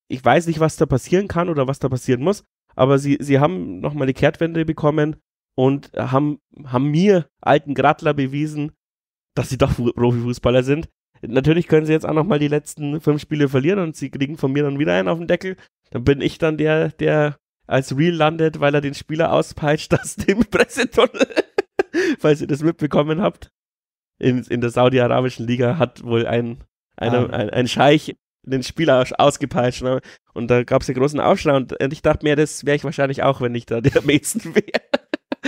ich weiß nicht, was da passieren kann oder was da passieren muss, aber sie, sie haben nochmal eine Kehrtwende bekommen und haben, haben mir, alten Grattler, bewiesen, dass sie doch Profifußballer sind Natürlich können sie jetzt auch nochmal die letzten fünf Spiele verlieren und sie kriegen von mir dann wieder einen auf den Deckel. Dann bin ich dann der, der als Real landet, weil er den Spieler auspeitscht, aus dem <laughs> Pressetunnel, falls ihr das mitbekommen habt. In, in der saudi-arabischen Liga hat wohl ein, eine, ah. ein, ein Scheich den Spieler ausgepeitscht. Ne? Und da gab es einen großen Aufschrei und ich dachte mir, das wäre ich wahrscheinlich auch, wenn ich da der Mäzen <laughs> wäre.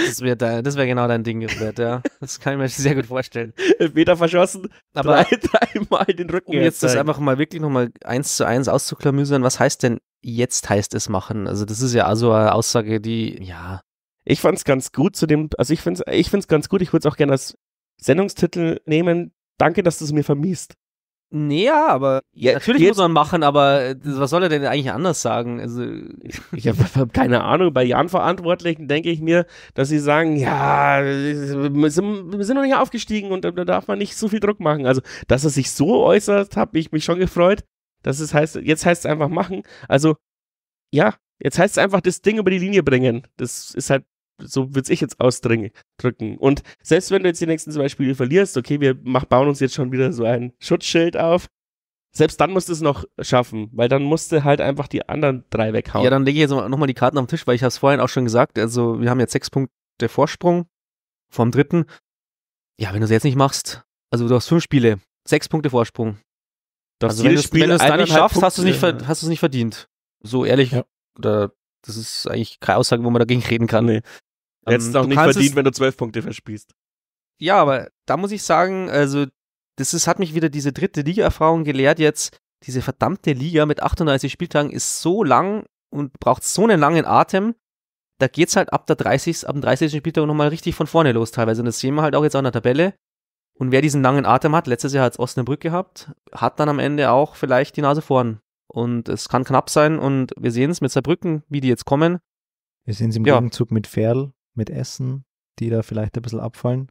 Das wäre da, wär genau dein Ding, Robert, ja. Das kann ich mir sehr gut vorstellen. Meter verschossen, aber drei, <laughs> den Rücken. Um jetzt das einfach mal wirklich nochmal eins zu eins auszuklamüsern, was heißt denn jetzt heißt es machen? Also, das ist ja also eine Aussage, die, ja. Ich fand's ganz gut zu dem, also ich find's, ich find's ganz gut, ich würde es auch gerne als Sendungstitel nehmen. Danke, dass du es mir vermiest. Nee, ja, aber ja, natürlich muss man machen, aber äh, was soll er denn eigentlich anders sagen? Also ich habe hab keine Ahnung. Bei Jan-Verantwortlichen denke ich mir, dass sie sagen, ja, wir sind, wir sind noch nicht aufgestiegen und da darf man nicht so viel Druck machen. Also, dass er sich so äußert, habe ich mich schon gefreut. Dass es heißt, jetzt heißt es einfach machen. Also, ja, jetzt heißt es einfach das Ding über die Linie bringen. Das ist halt so würde ich jetzt ausdrücken. Und selbst wenn du jetzt die nächsten zwei Spiele verlierst, okay, wir mach, bauen uns jetzt schon wieder so ein Schutzschild auf, selbst dann musst du es noch schaffen, weil dann musst du halt einfach die anderen drei weghauen. Ja, dann lege ich jetzt nochmal die Karten auf den Tisch, weil ich habe es vorhin auch schon gesagt, also wir haben jetzt sechs Punkte Vorsprung vom dritten. Ja, wenn du es jetzt nicht machst, also du hast fünf Spiele, sechs Punkte Vorsprung. Das also wenn du es dann nicht schaffst, hast du es nicht, ja. nicht verdient. So ehrlich, ja. oder das ist eigentlich keine Aussage, wo man dagegen reden kann. Nee. Ähm, Hättest du auch nicht verdient, wenn du zwölf Punkte verspielst. Ja, aber da muss ich sagen, also das ist, hat mich wieder diese dritte Liga-Erfahrung gelehrt jetzt. Diese verdammte Liga mit 38 Spieltagen ist so lang und braucht so einen langen Atem. Da geht es halt ab der 30, ab dem 30. Spieltag nochmal richtig von vorne los teilweise. Und das sehen wir halt auch jetzt an der Tabelle. Und wer diesen langen Atem hat, letztes Jahr hat es Osnabrück gehabt, hat dann am Ende auch vielleicht die Nase vorn. Und es kann knapp sein und wir sehen es mit Saarbrücken, wie die jetzt kommen. Wir sehen es im ja. Gegenzug mit Ferl, mit Essen, die da vielleicht ein bisschen abfallen.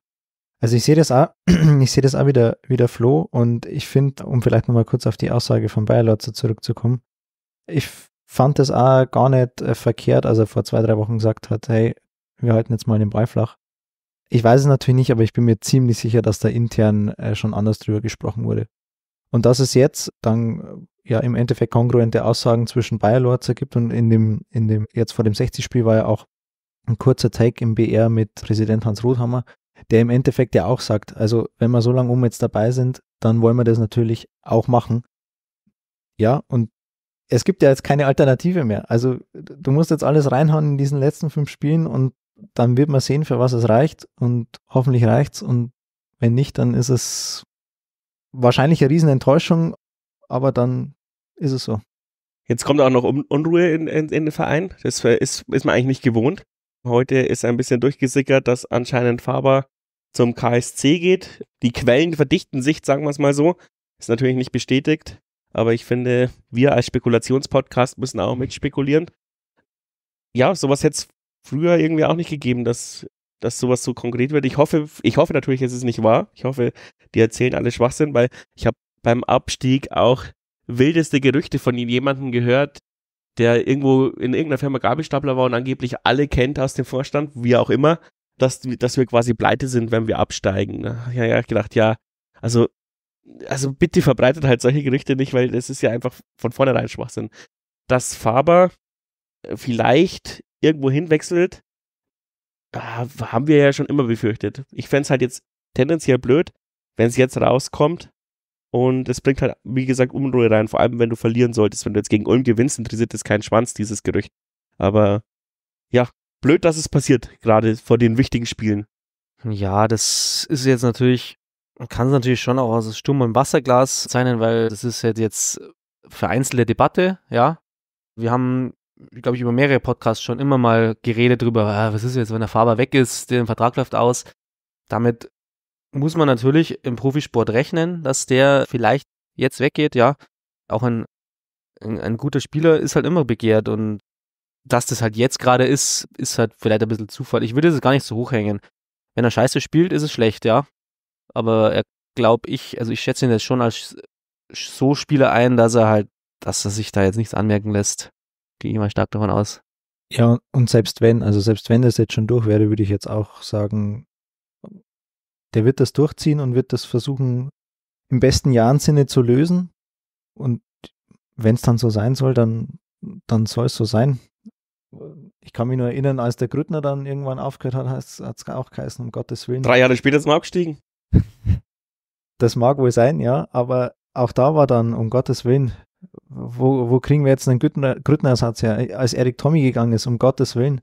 Also ich sehe das auch, <clears throat> ich sehe das auch wieder, wieder Flo und ich finde, um vielleicht nochmal kurz auf die Aussage von Bayerlotzer zurückzukommen, ich fand das auch gar nicht äh, verkehrt, als er vor zwei, drei Wochen gesagt hat, hey, wir halten jetzt mal den Ball flach. Ich weiß es natürlich nicht, aber ich bin mir ziemlich sicher, dass da intern äh, schon anders drüber gesprochen wurde. Und dass es jetzt dann äh, ja im Endeffekt kongruente Aussagen zwischen Bayer Lorzer gibt und in dem, in dem, jetzt vor dem 60-Spiel war ja auch ein kurzer Take im BR mit Präsident Hans Rothammer, der im Endeffekt ja auch sagt, also wenn wir so lange um jetzt dabei sind, dann wollen wir das natürlich auch machen. Ja, und es gibt ja jetzt keine Alternative mehr. Also du musst jetzt alles reinhauen in diesen letzten fünf Spielen und dann wird man sehen, für was es reicht und hoffentlich reicht's und wenn nicht, dann ist es wahrscheinlich eine Riesenenttäuschung, aber dann ist es so. Jetzt kommt auch noch Unruhe in, in, in, den Verein. Das ist, ist man eigentlich nicht gewohnt. Heute ist ein bisschen durchgesickert, dass anscheinend Faber zum KSC geht. Die Quellen verdichten sich, sagen wir es mal so. Ist natürlich nicht bestätigt, aber ich finde, wir als Spekulationspodcast müssen auch mit spekulieren. Ja, sowas hätte es früher irgendwie auch nicht gegeben, dass, dass sowas so konkret wird. Ich hoffe, ich hoffe natürlich, es ist nicht wahr. Ich hoffe, die erzählen alle Schwachsinn, weil ich habe beim Abstieg auch wildeste Gerüchte von jemandem gehört, der irgendwo in irgendeiner Firma Gabelstapler war und angeblich alle kennt aus dem Vorstand, wie auch immer, dass, dass wir quasi pleite sind, wenn wir absteigen. Da ne? habe ich ja gedacht, ja, also, also bitte verbreitet halt solche Gerüchte nicht, weil das ist ja einfach von vornherein Schwachsinn. Dass Faber äh, vielleicht irgendwo hinwechselt, ah, haben wir ja schon immer befürchtet. Ich fände es halt jetzt tendenziell blöd, wenn es jetzt rauskommt, und es bringt halt, wie gesagt, Unruhe rein, vor allem wenn du verlieren solltest. Wenn du jetzt gegen Ulm gewinnst, interessiert es keinen Schwanz, dieses Gerücht. Aber ja, blöd, dass es passiert, gerade vor den wichtigen Spielen. Ja, das ist jetzt natürlich, kann es natürlich schon auch aus Sturm und Wasserglas sein, weil das ist halt jetzt vereinzelte Debatte, ja. Wir haben, glaube ich, über mehrere Podcasts schon immer mal geredet drüber, ah, was ist jetzt, wenn der Faber weg ist, der Vertrag läuft aus. Damit muss man natürlich im Profisport rechnen, dass der vielleicht jetzt weggeht, ja. Auch ein, ein, ein guter Spieler ist halt immer begehrt und dass das halt jetzt gerade ist, ist halt vielleicht ein bisschen Zufall. Ich würde es gar nicht so hochhängen. Wenn er scheiße spielt, ist es schlecht, ja. Aber er glaube ich, also ich schätze ihn jetzt schon als so Spieler ein, dass er halt, dass er sich da jetzt nichts anmerken lässt. Gehe ich mal stark davon aus. Ja, und selbst wenn, also selbst wenn das jetzt schon durch wäre, würde ich jetzt auch sagen, der wird das durchziehen und wird das versuchen, im besten Jahren Sinne zu lösen. Und wenn es dann so sein soll, dann, dann soll es so sein. Ich kann mich nur erinnern, als der Grüttner dann irgendwann aufgehört hat, hat es auch geheißen, um Gottes Willen. Drei Jahre später ist man abgestiegen. <laughs> das mag wohl sein, ja, aber auch da war dann, um Gottes Willen, wo, wo kriegen wir jetzt einen Grüttner-Ersatz her, als Erik Tommy gegangen ist, um Gottes Willen.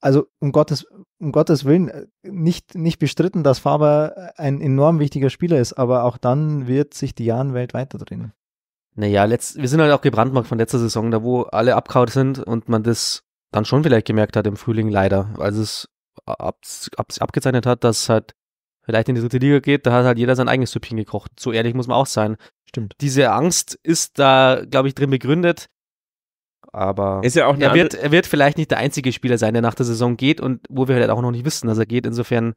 Also, um Gottes, um Gottes Willen äh, nicht, nicht bestritten, dass Faber äh, ein enorm wichtiger Spieler ist, aber auch dann wird sich die weiter drehen. Naja, letzt, wir sind halt auch gebrandmarkt von letzter Saison, da wo alle abgehauen sind und man das dann schon vielleicht gemerkt hat im Frühling leider, als es ab, ab, abgezeichnet hat, dass es halt vielleicht in die dritte Liga geht, da hat halt jeder sein eigenes Süppchen gekocht. So ehrlich muss man auch sein. Stimmt. Diese Angst ist da, glaube ich, drin begründet aber ist ja auch er, wird, er wird vielleicht nicht der einzige Spieler sein, der nach der Saison geht und wo wir halt auch noch nicht wissen, dass also er geht. Insofern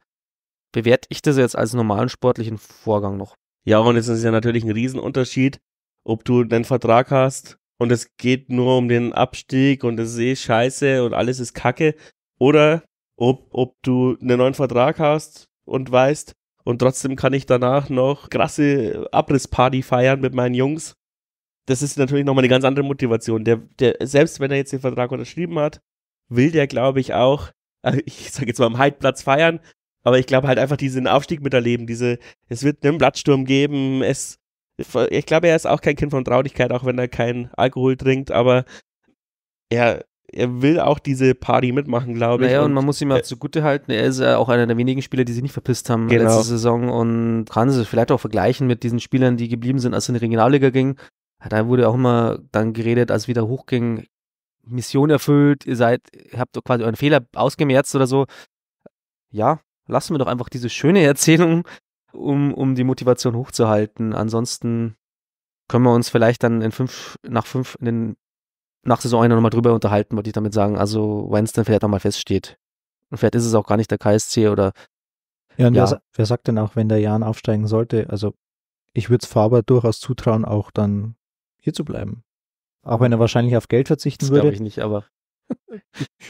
bewerte ich das jetzt als normalen sportlichen Vorgang noch. Ja, und es ist ja natürlich ein Riesenunterschied, ob du einen Vertrag hast und es geht nur um den Abstieg und es ist eh scheiße und alles ist kacke oder ob, ob du einen neuen Vertrag hast und weißt und trotzdem kann ich danach noch krasse Abrissparty feiern mit meinen Jungs das ist natürlich nochmal eine ganz andere Motivation. Der, der, selbst wenn er jetzt den Vertrag unterschrieben hat, will der, glaube ich, auch, äh, ich sage jetzt mal am Heidplatz feiern, aber ich glaube halt einfach diesen Aufstieg miterleben, diese, es wird einen Blattsturm geben, es, ich glaube, er ist auch kein Kind von Traurigkeit, auch wenn er keinen Alkohol trinkt, aber er, er will auch diese Party mitmachen, glaube naja, ich. Naja, und, man muss ihm mal äh, zugute halten, er ist ja auch einer der wenigen Spieler, die sich nicht verpisst haben genau. letzte Saison und kann sie vielleicht auch vergleichen mit diesen Spielern, die geblieben sind, als es in die Regionalliga ging da wurde auch immer dann geredet, als wieder hochging, Mission erfüllt, ihr seid, ihr habt quasi euren Fehler ausgemerzt oder so. Ja, lassen wir doch einfach diese schöne Erzählung, um, um die Motivation hochzuhalten. Ansonsten können wir uns vielleicht dann in fünf, nach fünf, in den, nach Saison 1 nochmal drüber unterhalten, wollte ich damit sagen. Also, wenn es dann vielleicht nochmal feststeht. Und vielleicht ist es auch gar nicht der KSC oder. Ja, und ja. Wer, wer, sagt denn auch, wenn der Jan aufsteigen sollte? Also, ich würde es Faber durchaus zutrauen, auch dann hier zu bleiben. Auch wenn er wahrscheinlich auf Geld verzichten das würde. Glaube ich nicht, aber <laughs>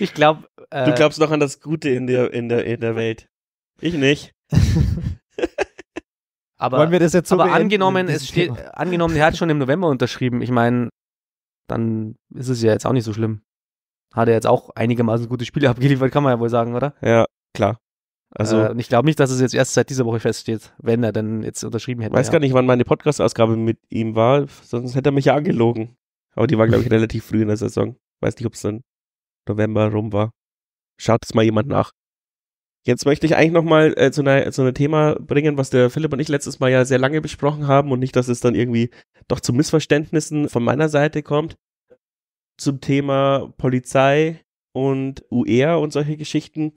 ich glaube. Äh, du glaubst noch an das Gute in der, in der, in der Welt. Ich nicht. <laughs> aber Wollen wir das jetzt so aber angenommen, es steht, angenommen, er hat schon im November unterschrieben. Ich meine, dann ist es ja jetzt auch nicht so schlimm. Hat er jetzt auch einigermaßen gute Spiele <laughs> abgeliefert, kann man ja wohl sagen, oder? Ja, klar. Also, äh, und ich glaube nicht, dass es jetzt erst seit dieser Woche feststeht, wenn er dann jetzt unterschrieben hätte. Ich weiß ja. gar nicht, wann meine Podcast-Ausgabe mit ihm war, sonst hätte er mich ja angelogen. Aber die war, glaube ich, <laughs> relativ früh in der Saison. Weiß nicht, ob es dann November rum war. Schaut es mal jemand nach. Jetzt möchte ich eigentlich nochmal äh, zu einem zu einer Thema bringen, was der Philipp und ich letztes Mal ja sehr lange besprochen haben und nicht, dass es dann irgendwie doch zu Missverständnissen von meiner Seite kommt. Zum Thema Polizei und UR und solche Geschichten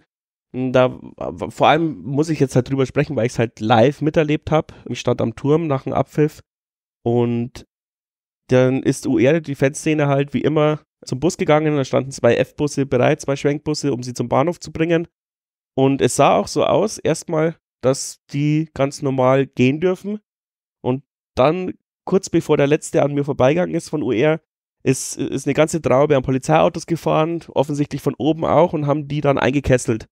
da, vor allem muss ich jetzt halt drüber sprechen, weil ich es halt live miterlebt habe. Ich stand am Turm nach dem Abpfiff und dann ist UR, die Fanszene halt wie immer zum Bus gegangen. Da standen zwei F-Busse bereit, zwei Schwenkbusse, um sie zum Bahnhof zu bringen. Und es sah auch so aus, erstmal, dass die ganz normal gehen dürfen. Und dann, kurz bevor der letzte an mir vorbeigegangen ist von UR, ist, ist eine ganze Traube an Polizeiautos gefahren, offensichtlich von oben auch, und haben die dann eingekesselt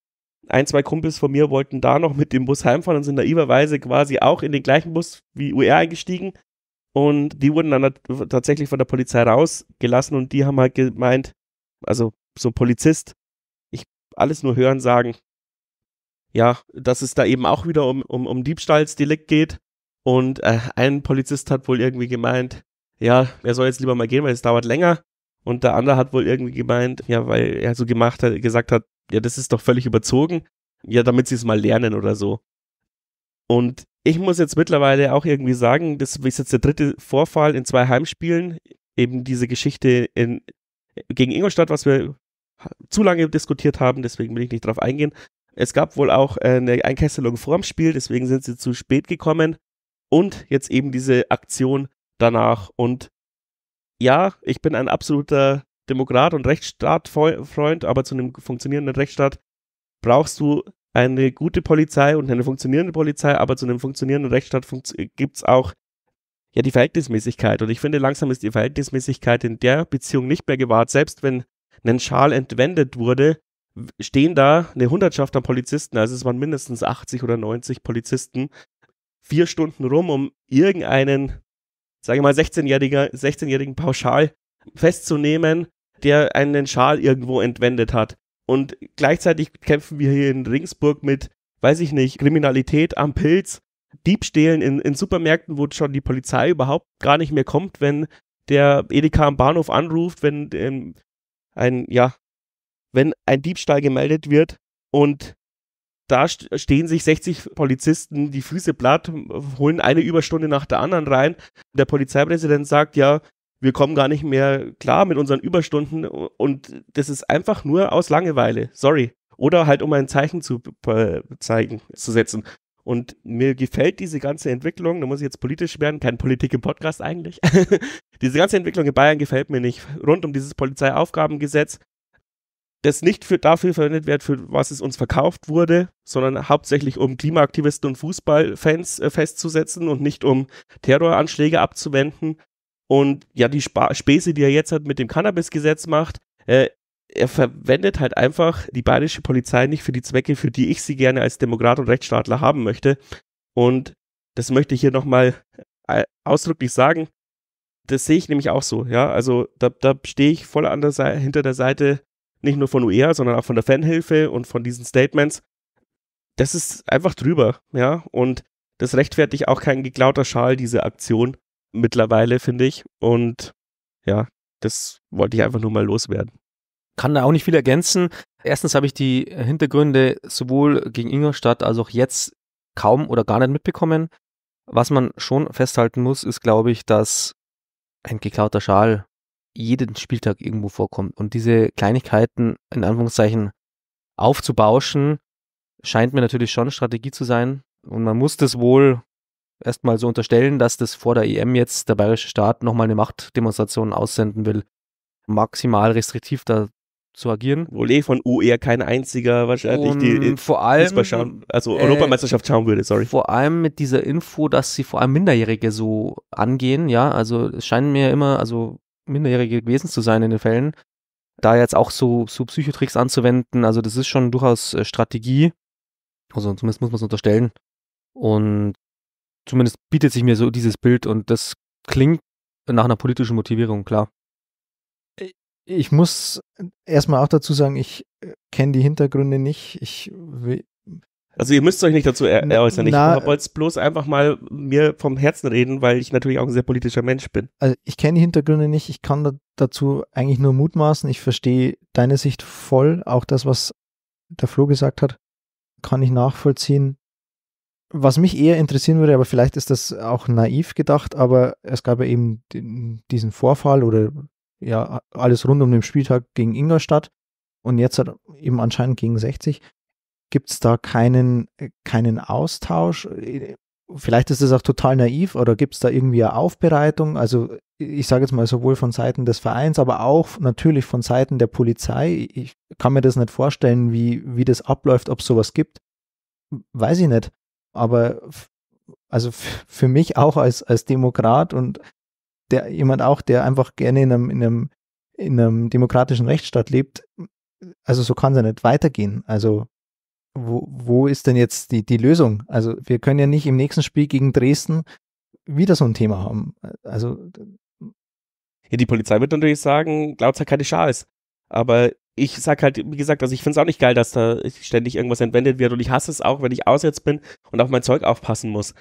ein, zwei Kumpels von mir wollten da noch mit dem Bus heimfahren und sind naiverweise quasi auch in den gleichen Bus wie UR eingestiegen. Und die wurden dann tatsächlich von der Polizei rausgelassen und die haben halt gemeint, also so ein Polizist, ich alles nur hören sagen, ja, dass es da eben auch wieder um, um, um Diebstahlsdelikt geht. Und äh, ein Polizist hat wohl irgendwie gemeint, ja, er soll jetzt lieber mal gehen, weil es dauert länger. Und der andere hat wohl irgendwie gemeint, ja, weil er so gemacht hat, gesagt hat, ja, das ist doch völlig überzogen. Ja, damit sie es mal lernen oder so. Und ich muss jetzt mittlerweile auch irgendwie sagen, das ist jetzt der dritte Vorfall in zwei Heimspielen. Eben diese Geschichte in, gegen Ingolstadt, was wir zu lange diskutiert haben, deswegen will ich nicht drauf eingehen. Es gab wohl auch eine Einkesselung vorm Spiel, deswegen sind sie zu spät gekommen. Und jetzt eben diese Aktion danach. Und ja, ich bin ein absoluter Demokrat und Rechtsstaatfreund, aber zu einem funktionierenden Rechtsstaat brauchst du eine gute Polizei und eine funktionierende Polizei, aber zu einem funktionierenden Rechtsstaat funkt äh, gibt es auch ja die Verhältnismäßigkeit. Und ich finde, langsam ist die Verhältnismäßigkeit in der Beziehung nicht mehr gewahrt. Selbst wenn ein Schal entwendet wurde, stehen da eine Hundertschaft an Polizisten, also es waren mindestens 80 oder 90 Polizisten, vier Stunden rum, um irgendeinen, sage ich mal, 16-jährigen 16 pauschal festzunehmen, der einen Schal irgendwo entwendet hat. Und gleichzeitig kämpfen wir hier in Ringsburg mit, weiß ich nicht, Kriminalität am Pilz, Diebstählen in, in Supermärkten, wo schon die Polizei überhaupt gar nicht mehr kommt, wenn der Edeka am Bahnhof anruft, wenn ähm, ein, ja, wenn ein Diebstahl gemeldet wird und da stehen sich 60 Polizisten die Füße platt, holen eine Überstunde nach der anderen rein. Der Polizeipräsident sagt, ja, wir kommen gar nicht mehr klar mit unseren Überstunden und das ist einfach nur aus Langeweile, sorry. Oder halt, um ein Zeichen zu zeigen, zu setzen. Und mir gefällt diese ganze Entwicklung, da muss ich jetzt politisch werden, kein Politik im Podcast eigentlich. <laughs> diese ganze Entwicklung in Bayern gefällt mir nicht. Rund um dieses Polizeiaufgabengesetz, das nicht für, dafür verwendet wird, für was es uns verkauft wurde, sondern hauptsächlich um Klimaaktivisten und Fußballfans äh, festzusetzen und nicht um Terroranschläge abzuwenden und ja, die Sp Späße, die er jetzt hat mit dem Cannabis-Gesetz macht, äh, er verwendet halt einfach die bayerische Polizei nicht für die Zwecke, für die ich sie gerne als Demokrat und Rechtsstaatler haben möchte. Und das möchte ich hier nochmal äh, ausdrücklich sagen. Das sehe ich nämlich auch so, ja. Also da, da stehe ich voll an der Seite, hinter der Seite, nicht nur von UEA, sondern auch von der Fanhilfe und von diesen Statements. Das ist einfach drüber, ja. Und das rechtfertigt auch kein geklauter Schal, diese Aktion mittlerweile, finde ich. Und ja, das wollte ich einfach nur mal loswerden. Kann da auch nicht viel ergänzen. Erstens habe ich die Hintergründe sowohl gegen Ingolstadt als auch jetzt kaum oder gar nicht mitbekommen. Was man schon festhalten muss, ist, glaube ich, dass ein geklauter Schal jeden Spieltag irgendwo vorkommt. Und diese Kleinigkeiten in Anführungszeichen aufzubauschen, scheint mir natürlich schon Strategie zu sein. Und man muss das wohl erstmal so unterstellen, dass das vor der EM jetzt der bayerische Staat nochmal eine Machtdemonstration aussenden will, maximal restriktiv da zu agieren. Wohl eh von UR e kein einziger wahrscheinlich, Und die vor allem, schauen, also äh, Europameisterschaft schauen würde, sorry. Vor allem mit dieser Info, dass sie vor allem Minderjährige so angehen, ja, also es scheinen mir immer, also Minderjährige gewesen zu sein in den Fällen, da jetzt auch so, so Psychotricks anzuwenden, also das ist schon durchaus äh, Strategie, also zumindest muss man es unterstellen. Und zumindest bietet sich mir so dieses Bild und das klingt nach einer politischen Motivierung, klar. Ich muss erstmal auch dazu sagen, ich äh, kenne die Hintergründe nicht. Ich also ihr müsst euch nicht dazu äußern. Ich wollte äh, bloß einfach mal mir vom Herzen reden, weil ich natürlich auch ein sehr politischer Mensch bin. Also ich kenne die Hintergründe nicht. Ich kann da dazu eigentlich nur mutmaßen. Ich verstehe deine Sicht voll. Auch das, was der Flo gesagt hat, kann ich nachvollziehen. Was mich eher interessieren würde, aber vielleicht ist das auch naiv gedacht, aber es gab ja eben diesen Vorfall oder ja, alles rund um den Spieltag gegen Ingolstadt und jetzt hat eben anscheinend gegen 60. Gibt es da keinen, äh, keinen Austausch? Vielleicht ist das auch total naiv oder gibt es da irgendwie eine Aufbereitung? Also ich sage jetzt mal sowohl von Seiten des Vereins, aber auch natürlich von Seiten der Polizei. Ich kann mir das nicht vorstellen, wie, wie das abläuft, ob es sowas gibt. Weiß ich nicht aber also für mich auch als, als Demokrat und der, jemand auch, der einfach gerne in einem, in, einem, in einem demokratischen Rechtsstaat lebt, also so kann es ja nicht weitergehen. Also wo, wo ist denn jetzt die, die Lösung? Also wir können ja nicht im nächsten Spiel gegen Dresden wieder so ein Thema haben. Also ja, die Polizei wird natürlich sagen, Lauter keine Schals. Aber ich sag halt, wie gesagt, also ich finde es auch nicht geil, dass da ständig irgendwas entwendet wird und ich hasse es auch, wenn ich aus jetzt bin und auf mein Zeug aufpassen muss.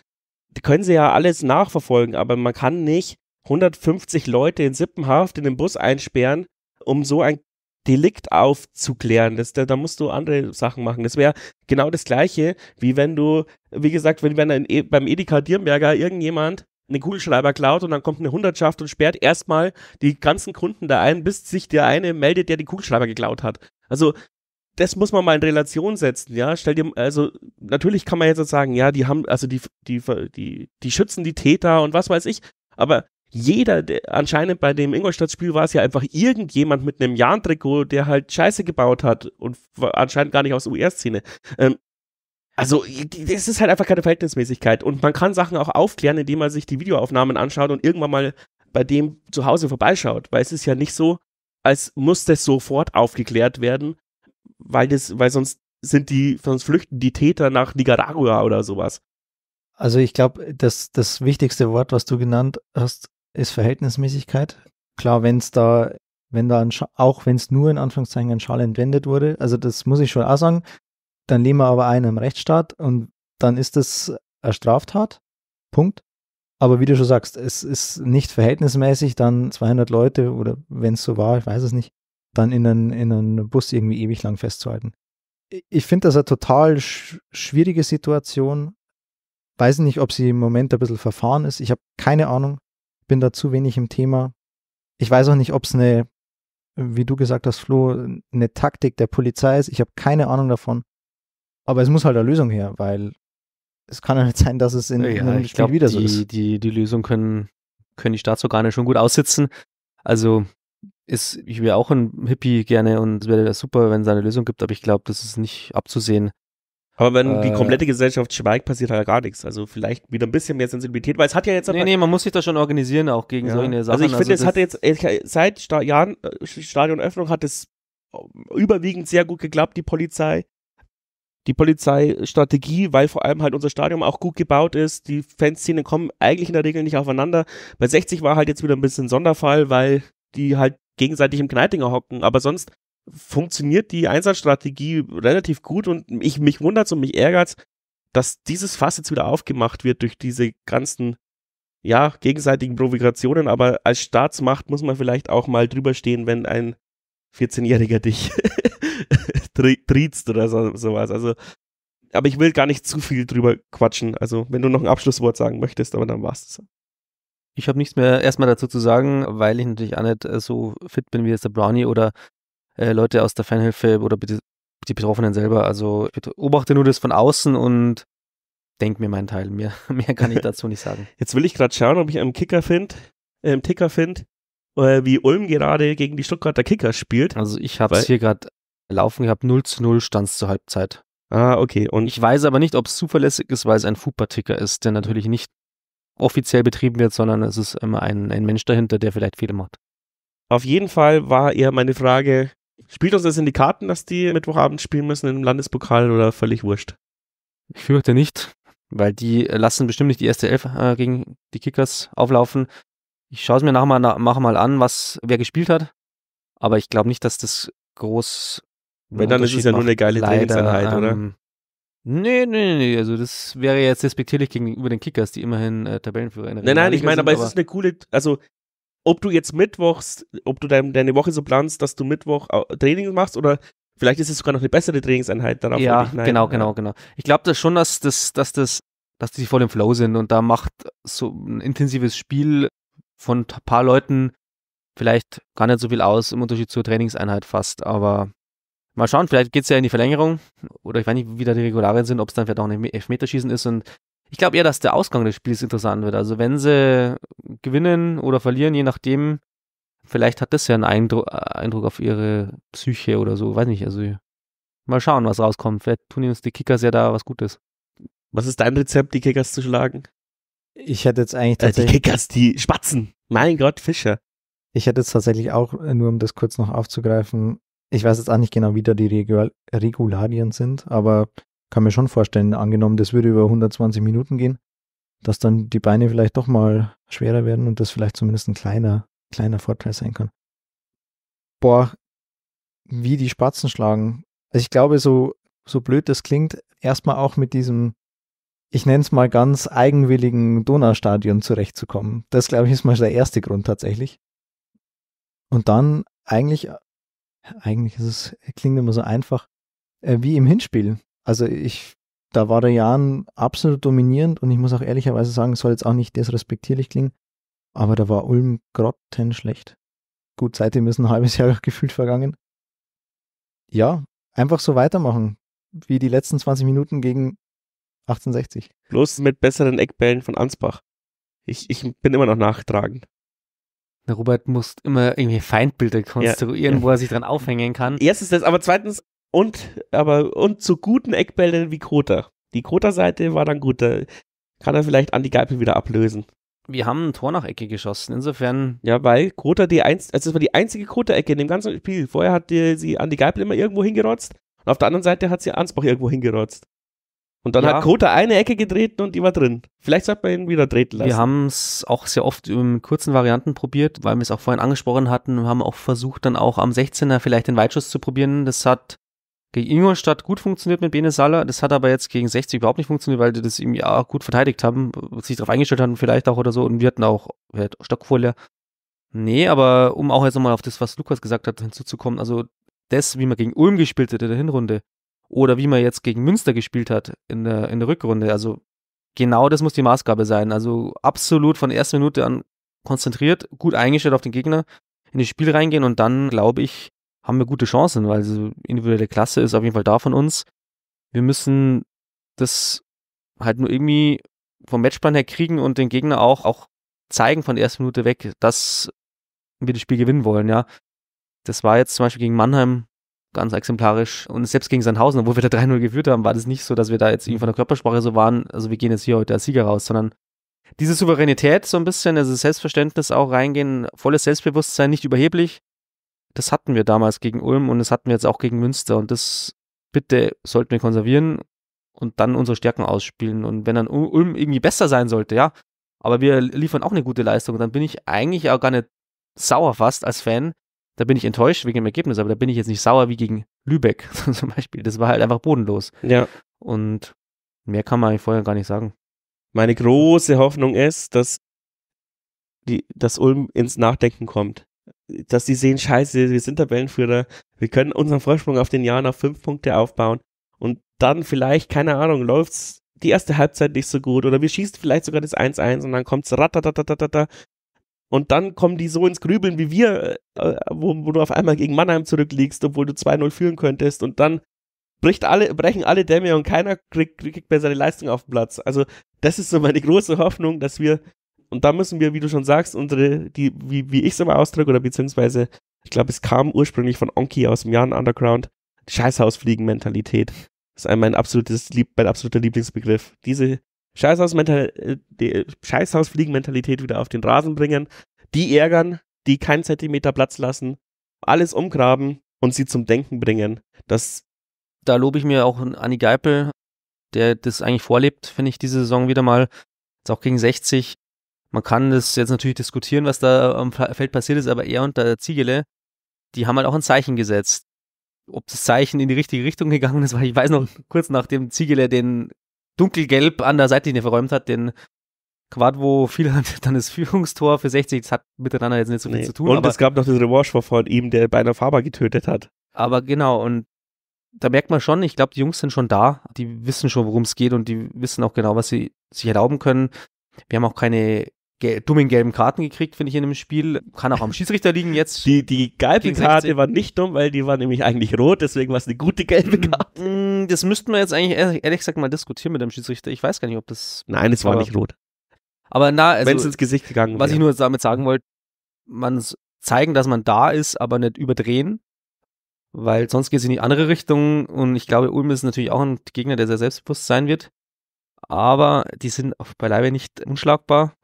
Die können sie ja alles nachverfolgen, aber man kann nicht 150 Leute in Sippenhaft in den Bus einsperren, um so ein Delikt aufzuklären. Das, da, da musst du andere Sachen machen. Das wäre genau das Gleiche, wie wenn du, wie gesagt, wenn, wenn ein, e, beim Edeka Dirnberger irgendjemand eine Kugelschreiber klaut und dann kommt eine Hundertschaft und sperrt erstmal die ganzen Kunden da ein, bis sich der eine meldet, der die Kugelschreiber geklaut hat. Also das muss man mal in Relation setzen, ja. Stell dir, also natürlich kann man jetzt sagen, ja, die haben, also die, die, die, die schützen die Täter und was weiß ich, aber jeder, der, anscheinend bei dem Ingolstadt-Spiel war es ja einfach irgendjemand mit einem Jahn-Trikot, der halt Scheiße gebaut hat und anscheinend gar nicht aus der UR-Szene. Ähm, also, es ist halt einfach keine Verhältnismäßigkeit. Und man kann Sachen auch aufklären, indem man sich die Videoaufnahmen anschaut und irgendwann mal bei dem zu Hause vorbeischaut. Weil es ist ja nicht so, als muss das sofort aufgeklärt werden, weil das, weil sonst sind die, sonst flüchten die Täter nach Nicaragua oder sowas. Also ich glaube, das, das wichtigste Wort, was du genannt hast, ist Verhältnismäßigkeit. Klar, wenn es da, wenn da, auch wenn es nur in Anführungszeichen an Schale entwendet wurde, also das muss ich schon auch sagen, dann lehnen wir aber einen im Rechtsstaat und dann ist das eine Straftat. Punkt. Aber wie du schon sagst, es ist nicht verhältnismäßig, dann 200 Leute oder wenn es so war, ich weiß es nicht, dann in einen, in einen Bus irgendwie ewig lang festzuhalten. Ich finde das eine total sch schwierige Situation. Weiß nicht, ob sie im Moment ein bisschen verfahren ist. Ich habe keine Ahnung. Bin da zu wenig im Thema. Ich weiß auch nicht, ob es eine, wie du gesagt hast, Flo, eine Taktik der Polizei ist. Ich habe keine Ahnung davon. Aber es muss halt eine Lösung her, weil es kann ja nicht sein, dass es in, ja, einem Spiel glaub, wieder so ist. Die, die Lösung können, können die Staatsorgane schon gut aussitzen. Also ist, ich wäre auch ein Hippie gerne und es wäre super, wenn es eine Lösung gibt, aber ich glaube, das ist nicht abzusehen. Aber wenn äh, die komplette Gesellschaft schweigt, passiert halt gar nichts. Also vielleicht wieder ein bisschen mehr Sensibilität, weil es hat ja jetzt. Nee, nee, man muss sich da schon organisieren, auch gegen ja. solche also Sachen. Also ich finde, also es hat jetzt, seit Sta Jahren äh, Stadionöffnung hat es überwiegend sehr gut geklappt, die Polizei die Polizeistrategie, weil vor allem halt unser Stadion auch gut gebaut ist. Die Fanszene kommen eigentlich in der Regel nicht aufeinander. Bei 60 war halt jetzt wieder ein bisschen Sonderfall, weil die halt gegenseitig im Kneitinger hocken. Aber sonst funktioniert die Einsatzstrategie relativ gut und ich, mich wundert und mich ärgert dass dieses Fass jetzt wieder aufgemacht wird durch diese ganzen, ja, gegenseitigen Provokationen. Aber als Staatsmacht muss man vielleicht auch mal drüberstehen, wenn ein 14-Jähriger dich <laughs> triezt oder so, sowas. Also, aber ich will gar nicht zu viel drüber quatschen. Also, wenn du noch ein Abschlusswort sagen möchtest, aber dann war's das. Ich habe nichts mehr erstmal dazu zu sagen, weil ich natürlich auch nicht äh, so fit bin wie jetzt der Brownie oder äh, Leute aus der Fanhilfe oder die Betroffenen selber. Also ich beobachte nur das von außen und denke mir meinen Teil. Mehr, <laughs> mehr kann ich dazu nicht sagen. Jetzt will ich gerade schauen, ob ich einen Kicker finde, äh, Ticker finde, äh, wie Ulm gerade gegen die Stuttgarter Kicker spielt. Also ich habe es hier gerade laufen gehabt. 0 zu 0 stand es zur Halbzeit. Ah, okay. Und ich weiß aber nicht, ob es zuverlässig ist, weil es ein Fußballticker ist, der natürlich nicht offiziell betrieben wird, sondern es ist immer ein, ein Mensch dahinter, der vielleicht Fehler macht. Auf jeden Fall war eher meine Frage, spielt uns das in die Karten, dass die Mittwochabend spielen müssen im Landespokal oder völlig wurscht? Ich fürchte nicht, weil die lassen bestimmt nicht die erste Elf äh, gegen die Kickers auflaufen. Ich schaue es mir nachher mal, nach, mal an, was wer gespielt hat. Aber ich glaube nicht, dass das groß wenn dann ist es ja nur eine geile Trainingseinheit, oder? Ähm, nee, nee, nee, also das wäre jetzt despektierlich gegenüber den Kickers, die immerhin äh, Tabellenführer in der Nein, nein, ich meine, aber, aber es ist eine coole, also ob du jetzt mittwochs, ob du dein, deine Woche so planst, dass du Mittwoch Training machst oder vielleicht ist es sogar noch eine bessere Trainingseinheit darauf. Genau, genau, ja, genau, genau, genau. Ich glaube das schon, dass das, dass das, dass die voll im Flow sind und da macht so ein intensives Spiel von ein paar Leuten vielleicht gar nicht so viel aus im Unterschied zur Trainingseinheit fast, aber mal schauen, vielleicht geht es ja in die Verlängerung. Oder ich weiß nicht, wie da die Regularien sind, ob es dann vielleicht auch ein Elfmeterschießen ist. Und ich glaube eher, dass der Ausgang des Spiels interessant wird. Also wenn sie gewinnen oder verlieren, je nachdem, vielleicht hat das ja einen Eindru äh, Eindruck auf ihre Psyche oder so. Weiß nicht, also mal schauen, was rauskommt. Vielleicht tun uns die Kickers ja da was Gutes. Was ist dein Rezept, die Kickers zu schlagen? Ich hätte jetzt eigentlich tatsächlich... Äh, die Kickers, die Spatzen. Mein Gott, Fischer. Ich hätte jetzt tatsächlich auch, äh, nur um das kurz noch aufzugreifen, ich weiß jetzt auch nicht genau, wie da die Regularien sind, aber kann mir schon vorstellen, angenommen, das würde über 120 Minuten gehen, dass dann die Beine vielleicht doch mal schwerer werden und das vielleicht zumindest ein kleiner, kleiner Vorteil sein kann. Boah, wie die Spatzen schlagen. Also ich glaube, so, so blöd das klingt, erstmal auch mit diesem, ich nenne es mal ganz eigenwilligen Donaustadion zurechtzukommen. Das, glaube ich, ist mal der erste Grund tatsächlich. Und dann eigentlich eigentlich ist es, klingt immer so einfach, äh, wie im Hinspiel. Also ich, da war der Jan absolut dominierend und ich muss auch ehrlicherweise sagen, soll jetzt auch nicht desrespektierlich klingen, aber da war Ulm grottenschlecht. Gut, seitdem ist ein halbes Jahr <laughs> gefühlt vergangen. Ja, einfach so weitermachen, wie die letzten 20 Minuten gegen 1860. Bloß mit besseren Eckbällen von Ansbach. Ich, ich bin immer noch nachtragend. Der Robert muss immer irgendwie Feindbilder konstruieren, ja, wo er sich dran aufhängen kann. Erstens das, aber zweitens und aber und zu guten Eckbällen wie Krota. Die Krota-Seite war dann gut. Da kann er vielleicht Andi Geipel wieder ablösen. Wir haben ein Tor nach Ecke geschossen, insofern. Ja, weil Krota die einz also das war die einzige Krota-Ecke in dem ganzen Spiel. Vorher hat die, sie Andi Geipel immer irgendwo hingerotzt und auf der anderen Seite hat sie Ansbach irgendwo hingerotzt. Und dann ja. hat Kota eine Ecke getreten und die war drin. Vielleicht sollte man ihn wieder treten lassen. Wir haben es auch sehr oft in kurzen Varianten probiert, weil wir es auch vorhin angesprochen hatten. Wir haben auch versucht, dann auch am 16er vielleicht den Weitschuss zu probieren. Das hat gegen Ingolstadt gut funktioniert mit Bene Salah. Das hat aber jetzt gegen 60 überhaupt nicht funktioniert, weil die das irgendwie auch gut verteidigt haben, sich darauf eingestellt haben vielleicht auch oder so. Und wir hatten auch wir Stockfolie. Nee, aber um auch jetzt nochmal auf das, was Lukas gesagt hat, hinzuzukommen. Also das, wie man gegen Ulm gespielt hat in der Hinrunde, oder wie man jetzt gegen Münster gespielt hat in der, in der Rückrunde. Also genau das muss die Maßgabe sein. Also absolut von erster Minute an konzentriert, gut eingestellt auf den Gegner, in das Spiel reingehen und dann, glaube ich, haben wir gute Chancen, weil so individuelle Klasse ist auf jeden Fall da von uns. Wir müssen das halt nur irgendwie vom Matchplan her kriegen und den Gegner auch, auch zeigen von der ersten Minute weg, dass wir das Spiel gewinnen wollen, ja. Das war jetzt zum Beispiel gegen Mannheim ganz exemplarisch. Und selbst gegen Sandhausen, obwohl wir da 3-0 geführt haben, war das nicht so, dass wir da jetzt irgendwie von der Körpersprache so waren, also wir gehen jetzt hier heute als Sieger raus, sondern diese Souveränität so ein bisschen, also Selbstverständnis auch reingehen, volles Selbstbewusstsein, nicht überheblich, das hatten wir damals gegen Ulm und das hatten wir jetzt auch gegen Münster und das bitte sollten wir konservieren und dann unsere Stärken ausspielen und wenn dann Ulm irgendwie besser sein sollte, ja, aber wir liefern auch eine gute Leistung, dann bin ich eigentlich auch gar nicht sauer fast als Fan, da bin ich enttäuscht wegen dem Ergebnis, aber da bin ich jetzt nicht sauer wie gegen Lübeck <laughs> zum Beispiel. Das war halt einfach bodenlos. Ja. Und mehr kann man eigentlich vorher gar nicht sagen. Meine große Hoffnung ist, dass, die, dass Ulm ins Nachdenken kommt. Dass die sehen, scheiße, wir sind Tabellenführer, wir können unseren Vorsprung auf den Jahren auf fünf Punkte aufbauen und dann vielleicht, keine Ahnung, läuft's die erste Halbzeit nicht so gut oder wir schießen vielleicht sogar das 1-1 und dann kommt's ratatatata und dann kommen die so ins Grübeln wie wir, äh, wo, wo, du auf einmal gegen Mannheim zurückliegst, obwohl du 2-0 führen könntest. Und dann bricht alle, brechen alle Dämme und keiner kriegt, kriegt seine Leistung auf den Platz. Also, das ist so meine große Hoffnung, dass wir, und da müssen wir, wie du schon sagst, unsere, die, wie, wie ich es immer ausdrücke, oder beziehungsweise, ich glaube, es kam ursprünglich von Onki aus dem Jahren Underground, die Scheißhausfliegen-Mentalität. Das ist mein absolutes, mein absoluter Lieblingsbegriff. Diese äh, Scheißhausfliegen-Mentalität wieder auf den Rasen bringen, die ärgern, die keinen Zentimeter Platz lassen, alles umgraben und sie zum Denken bringen. Das da lobe ich mir auch Anni Geipel, der das eigentlich vorlebt, finde ich, diese Saison wieder mal. Jetzt auch gegen 60. Man kann das jetzt natürlich diskutieren, was da am Feld passiert ist, aber er und der Ziegele, die haben halt auch ein Zeichen gesetzt. Ob das Zeichen in die richtige Richtung gegangen ist, <laughs> weil ich weiß noch, kurz nachdem Ziegele den dunkelgelb an der Seitlinie verräumt hat, denn Quadvo fiel dann das Führungstor für 60. Das hat miteinander jetzt nicht so viel nee. zu tun. Und es gab noch das Revanche von ihm, der beinahe Faber getötet hat. Aber genau, und da merkt man schon, ich glaube, die Jungs sind schon da. Die wissen schon, worum es geht und die wissen auch genau, was sie sich erlauben können. Wir haben auch keine dummen gelben Karten gekriegt, finde ich, in dem Spiel. Kann auch am Schiedsrichter liegen jetzt. Die, die gelbe Karte war nicht dumm, weil die war nämlich eigentlich rot, deswegen war es eine gute gelbe hm, Karte. Hm, das müssten wir jetzt eigentlich ehrlich, ehrlich gesagt mal diskutieren mit dem Schiedsrichter. Ich weiß gar nicht, ob das. Nein, es war nicht rot. Aber na, also, wenn es ins Gesicht gegangen wäre. Was ich nur damit sagen wollte, man zeigen, dass man da ist, aber nicht überdrehen, weil sonst geht es in die andere Richtung und ich glaube, Ulm ist natürlich auch ein Gegner, der sehr selbstbewusst sein wird. Aber die sind beileibe nicht unschlagbar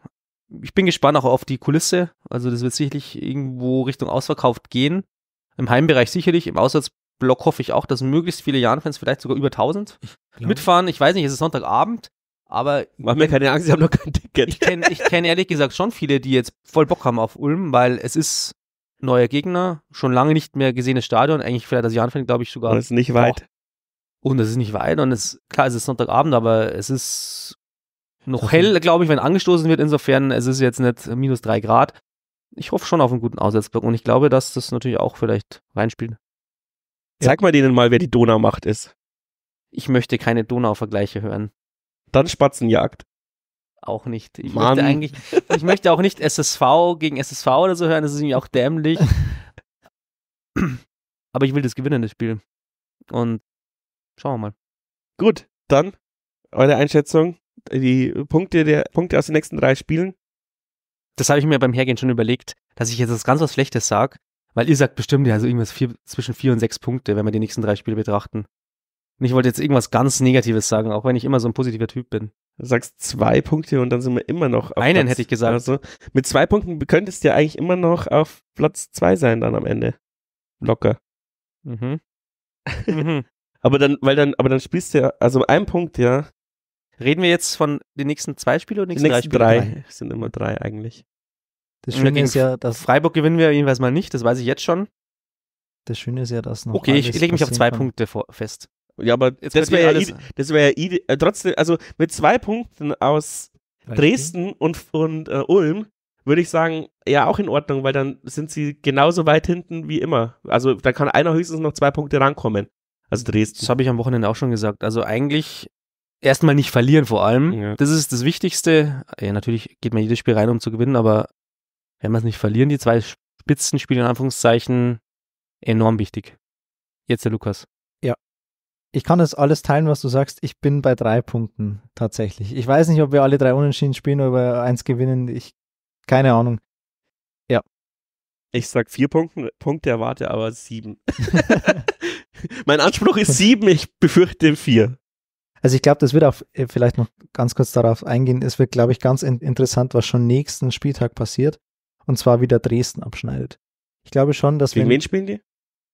ich bin gespannt auch auf die Kulisse. Also das wird sicherlich irgendwo Richtung ausverkauft gehen. Im Heimbereich sicherlich, im Auswärtsblock hoffe ich auch, dass möglichst viele jan fans vielleicht sogar über 1000, ich mitfahren. Ich weiß nicht, es ist Sonntagabend, aber... Mach mir keine Angst, ich habe noch kein Ticket. Ich kenne kenn ehrlich gesagt schon viele, die jetzt voll Bock haben auf Ulm, weil es ist neuer Gegner, schon lange nicht mehr gesehenes Stadion, eigentlich vielleicht das jan fan glaube ich sogar. Und es ist nicht weit. Auch. Und es ist nicht weit und es, klar, es ist Sonntagabend, aber es ist noch hell, glaube ich, wenn angestoßen wird. Insofern, es ist jetzt nicht minus drei Grad. Ich hoffe schon auf einen guten Aussetzblock und ich glaube, dass das natürlich auch vielleicht reinspielt. Zeig mal denen mal, wer die Donaumacht ist. Ich möchte keine Donauvergleiche hören. Dann Spatzenjagd. Auch nicht. Ich Mann. möchte eigentlich, ich möchte auch nicht SSV gegen SSV oder so hören, das ist irgendwie auch dämlich. <laughs> Aber ich will das gewinnen, das Spiel. Und schauen wir mal. Gut, dann eure Einschätzung die Punkte, der, Punkte aus den nächsten drei Spielen? Das habe ich mir beim Hergehen schon überlegt, dass ich jetzt das ganz was Schlechtes sage, weil ihr sagt bestimmt, ja, so also irgendwas vier, zwischen vier und sechs Punkte, wenn wir die nächsten drei Spiele betrachten. Und ich wollte jetzt irgendwas ganz Negatives sagen, auch wenn ich immer so ein positiver Typ bin. Du sagst zwei Punkte und dann sind wir immer noch auf Einen Platz, hätte ich gesagt. Also mit zwei Punkten könntest du ja eigentlich immer noch auf Platz zwei sein dann am Ende. Locker. Mhm. <laughs> mhm. aber dann, weil dann, aber dann spielst du ja, also ein Punkt, ja, Reden wir jetzt von den nächsten zwei Spielen oder nächsten, nächsten drei Spiele? Drei. Es sind immer drei eigentlich. Das mhm. Schöne ist ja, dass Freiburg gewinnen wir jedenfalls mal nicht, das weiß ich jetzt schon. Das Schöne ist ja, dass noch. Okay, ich lege mich auf zwei kann. Punkte vor, fest. Ja, aber jetzt das wäre ja, das wär ja äh, trotzdem, also mit zwei Punkten aus Vielleicht Dresden nicht? und, und äh, Ulm würde ich sagen, ja, auch in Ordnung, weil dann sind sie genauso weit hinten wie immer. Also da kann einer höchstens noch zwei Punkte rankommen. Also Dresden. Das habe ich am Wochenende auch schon gesagt. Also eigentlich erstmal nicht verlieren vor allem. Ja. Das ist das Wichtigste. Ja, natürlich geht man jedes Spiel rein, um zu gewinnen, aber wenn wir es nicht verlieren, die zwei Spitzenspiele in Anführungszeichen, enorm wichtig. Jetzt der Lukas. Ja. Ich kann das alles teilen, was du sagst. Ich bin bei drei Punkten tatsächlich. Ich weiß nicht, ob wir alle drei unentschieden spielen oder eins gewinnen. Ich, keine Ahnung. Ja. Ich sag vier Punkte, Punkte erwarte aber sieben. <laughs> <laughs> mein Anspruch ist sieben, ich befürchte vier. Also ich glaube, das wird auch äh, vielleicht noch ganz kurz darauf eingehen. Es wird, glaube ich, ganz in interessant, was schon nächsten Spieltag passiert. Und zwar wieder Dresden abschneidet. Ich glaube schon, dass wir. Gegen wen spielen die?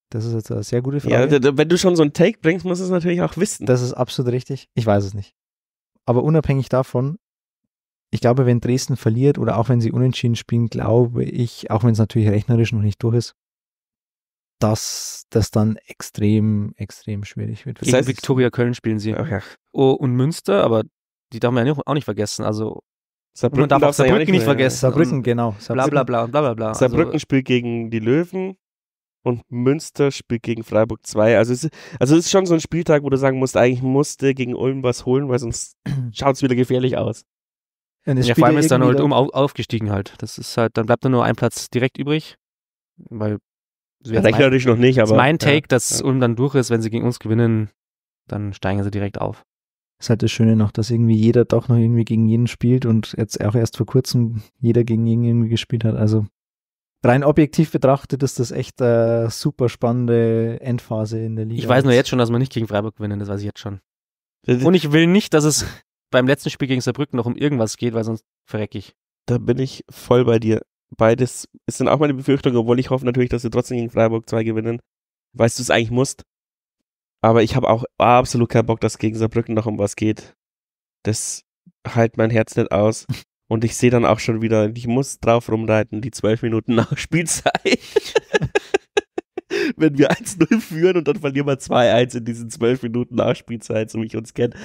Das ist jetzt eine sehr gute Frage. Ja, wenn du schon so einen Take bringst, musst du es natürlich auch wissen. Das ist absolut richtig. Ich weiß es nicht. Aber unabhängig davon, ich glaube, wenn Dresden verliert oder auch wenn sie unentschieden spielen, glaube ich, auch wenn es natürlich rechnerisch noch nicht durch ist, dass das dann extrem, extrem schwierig wird. Das heißt, Viktoria Köln spielen sie. Ach, oh, und Münster, aber die darf man ja auch nicht vergessen. Also Saarbrücken man darf auch Saarbrücken nicht, nicht vergessen. Saarbrücken, mhm. genau. Saarbrücken. Bla, bla, bla, bla, bla. Also Saarbrücken also, spielt gegen die Löwen und Münster spielt gegen Freiburg 2. Also es, also es ist schon so ein Spieltag, wo du sagen musst, eigentlich musste gegen Ulm was holen, weil sonst <clears throat> schaut es wieder gefährlich aus. Ja, ja vor allem ist dann halt um aufgestiegen halt. Das ist halt, dann bleibt da nur ein Platz direkt übrig, weil Rechnerisch noch nicht, aber. Das ist mein Take, ja, dass ja. Ulm dann durch ist, wenn sie gegen uns gewinnen, dann steigen sie direkt auf. Das ist halt das Schöne noch, dass irgendwie jeder doch noch irgendwie gegen jeden spielt und jetzt auch erst vor kurzem jeder gegen jeden irgendwie gespielt hat. Also rein objektiv betrachtet ist das echt eine super spannende Endphase in der Liga. Ich weiß nur jetzt schon, dass wir nicht gegen Freiburg gewinnen, das weiß ich jetzt schon. Und ich will nicht, dass es beim letzten Spiel gegen Saarbrücken noch um irgendwas geht, weil sonst verreck ich. Da bin ich voll bei dir beides ist dann auch meine Befürchtung, obwohl ich hoffe natürlich, dass wir trotzdem gegen Freiburg 2 gewinnen, weißt du es eigentlich musst. Aber ich habe auch absolut keinen Bock, dass gegen Saarbrücken noch um was geht. Das halt mein Herz nicht aus. <laughs> Und ich sehe dann auch schon wieder, ich muss drauf rumreiten, die zwölf Minuten nach Spielzeit. <laughs> Wenn wir 1-0 führen und dann verlieren wir 2-1 in diesen zwölf Minuten Nachspielzeit, so wie ich uns kenne,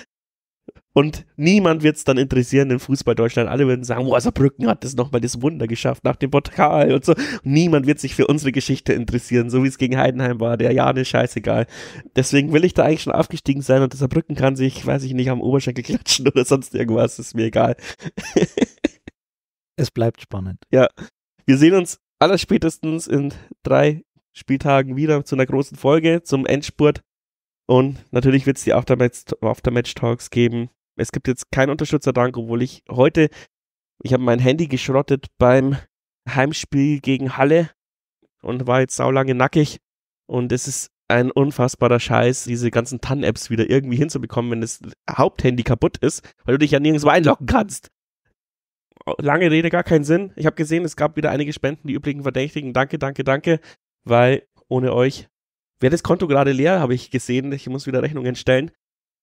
und niemand wird es dann interessieren in Fußball Deutschland. Alle würden sagen, wow, Saarbrücken hat das nochmal das Wunder geschafft nach dem Portal und so. Niemand wird sich für unsere Geschichte interessieren, so wie es gegen Heidenheim war. Der Jane ist scheißegal. Deswegen will ich da eigentlich schon aufgestiegen sein und Saarbrücken kann sich, weiß ich nicht, am Oberschenkel klatschen oder sonst irgendwas. Ist mir egal. es bleibt spannend. Ja. Wir sehen uns allerspätestens in drei Spieltagen wieder zu einer großen Folge, zum Endspurt. Und natürlich wird es die Aftermatch-Talks geben es gibt jetzt keinen Unterstützerdank, obwohl ich heute, ich habe mein Handy geschrottet beim Heimspiel gegen Halle und war jetzt saulange nackig. Und es ist ein unfassbarer Scheiß, diese ganzen TAN-Apps wieder irgendwie hinzubekommen, wenn das Haupthandy kaputt ist, weil du dich ja nirgendwo einloggen kannst. Lange Rede, gar keinen Sinn. Ich habe gesehen, es gab wieder einige Spenden, die üblichen Verdächtigen. Danke, danke, danke, weil ohne euch wäre das Konto gerade leer, habe ich gesehen. Ich muss wieder Rechnungen stellen.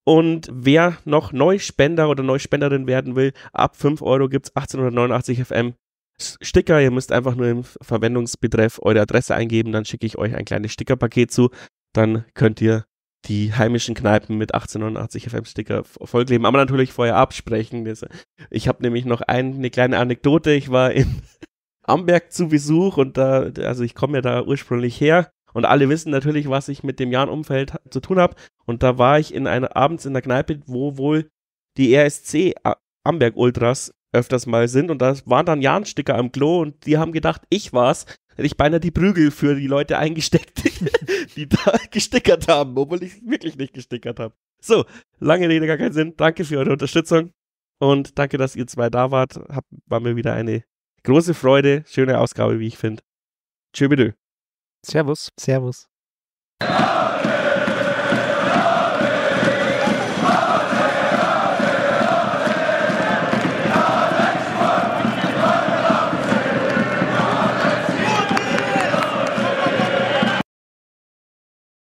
Und wer noch Neuspender oder Neuspenderin werden will, ab 5 Euro gibt es 1889 FM Sticker. Ihr müsst einfach nur im Verwendungsbetreff eure Adresse eingeben, dann schicke ich euch ein kleines Stickerpaket zu. Dann könnt ihr die heimischen Kneipen mit 1889 FM-Sticker vollkleben. Aber natürlich vorher absprechen. Ich habe nämlich noch eine kleine Anekdote. Ich war in <laughs> Amberg zu Besuch und da, also ich komme ja da ursprünglich her und alle wissen natürlich, was ich mit dem Jan-Umfeld zu tun habe. Und da war ich in einer, abends in der Kneipe, wo wohl die RSC Amberg Ultras öfters mal sind. Und da waren dann Jan-Sticker am Klo und die haben gedacht, ich war's. Hätte ich beinahe die Prügel für die Leute eingesteckt, die <laughs> da gestickert haben, obwohl ich wirklich nicht gestickert habe. So, lange Rede, gar keinen Sinn. Danke für eure Unterstützung und danke, dass ihr zwei da wart. Hab, war mir wieder eine große Freude. Schöne Ausgabe, wie ich finde. Tschö, bitte. Servus. Servus.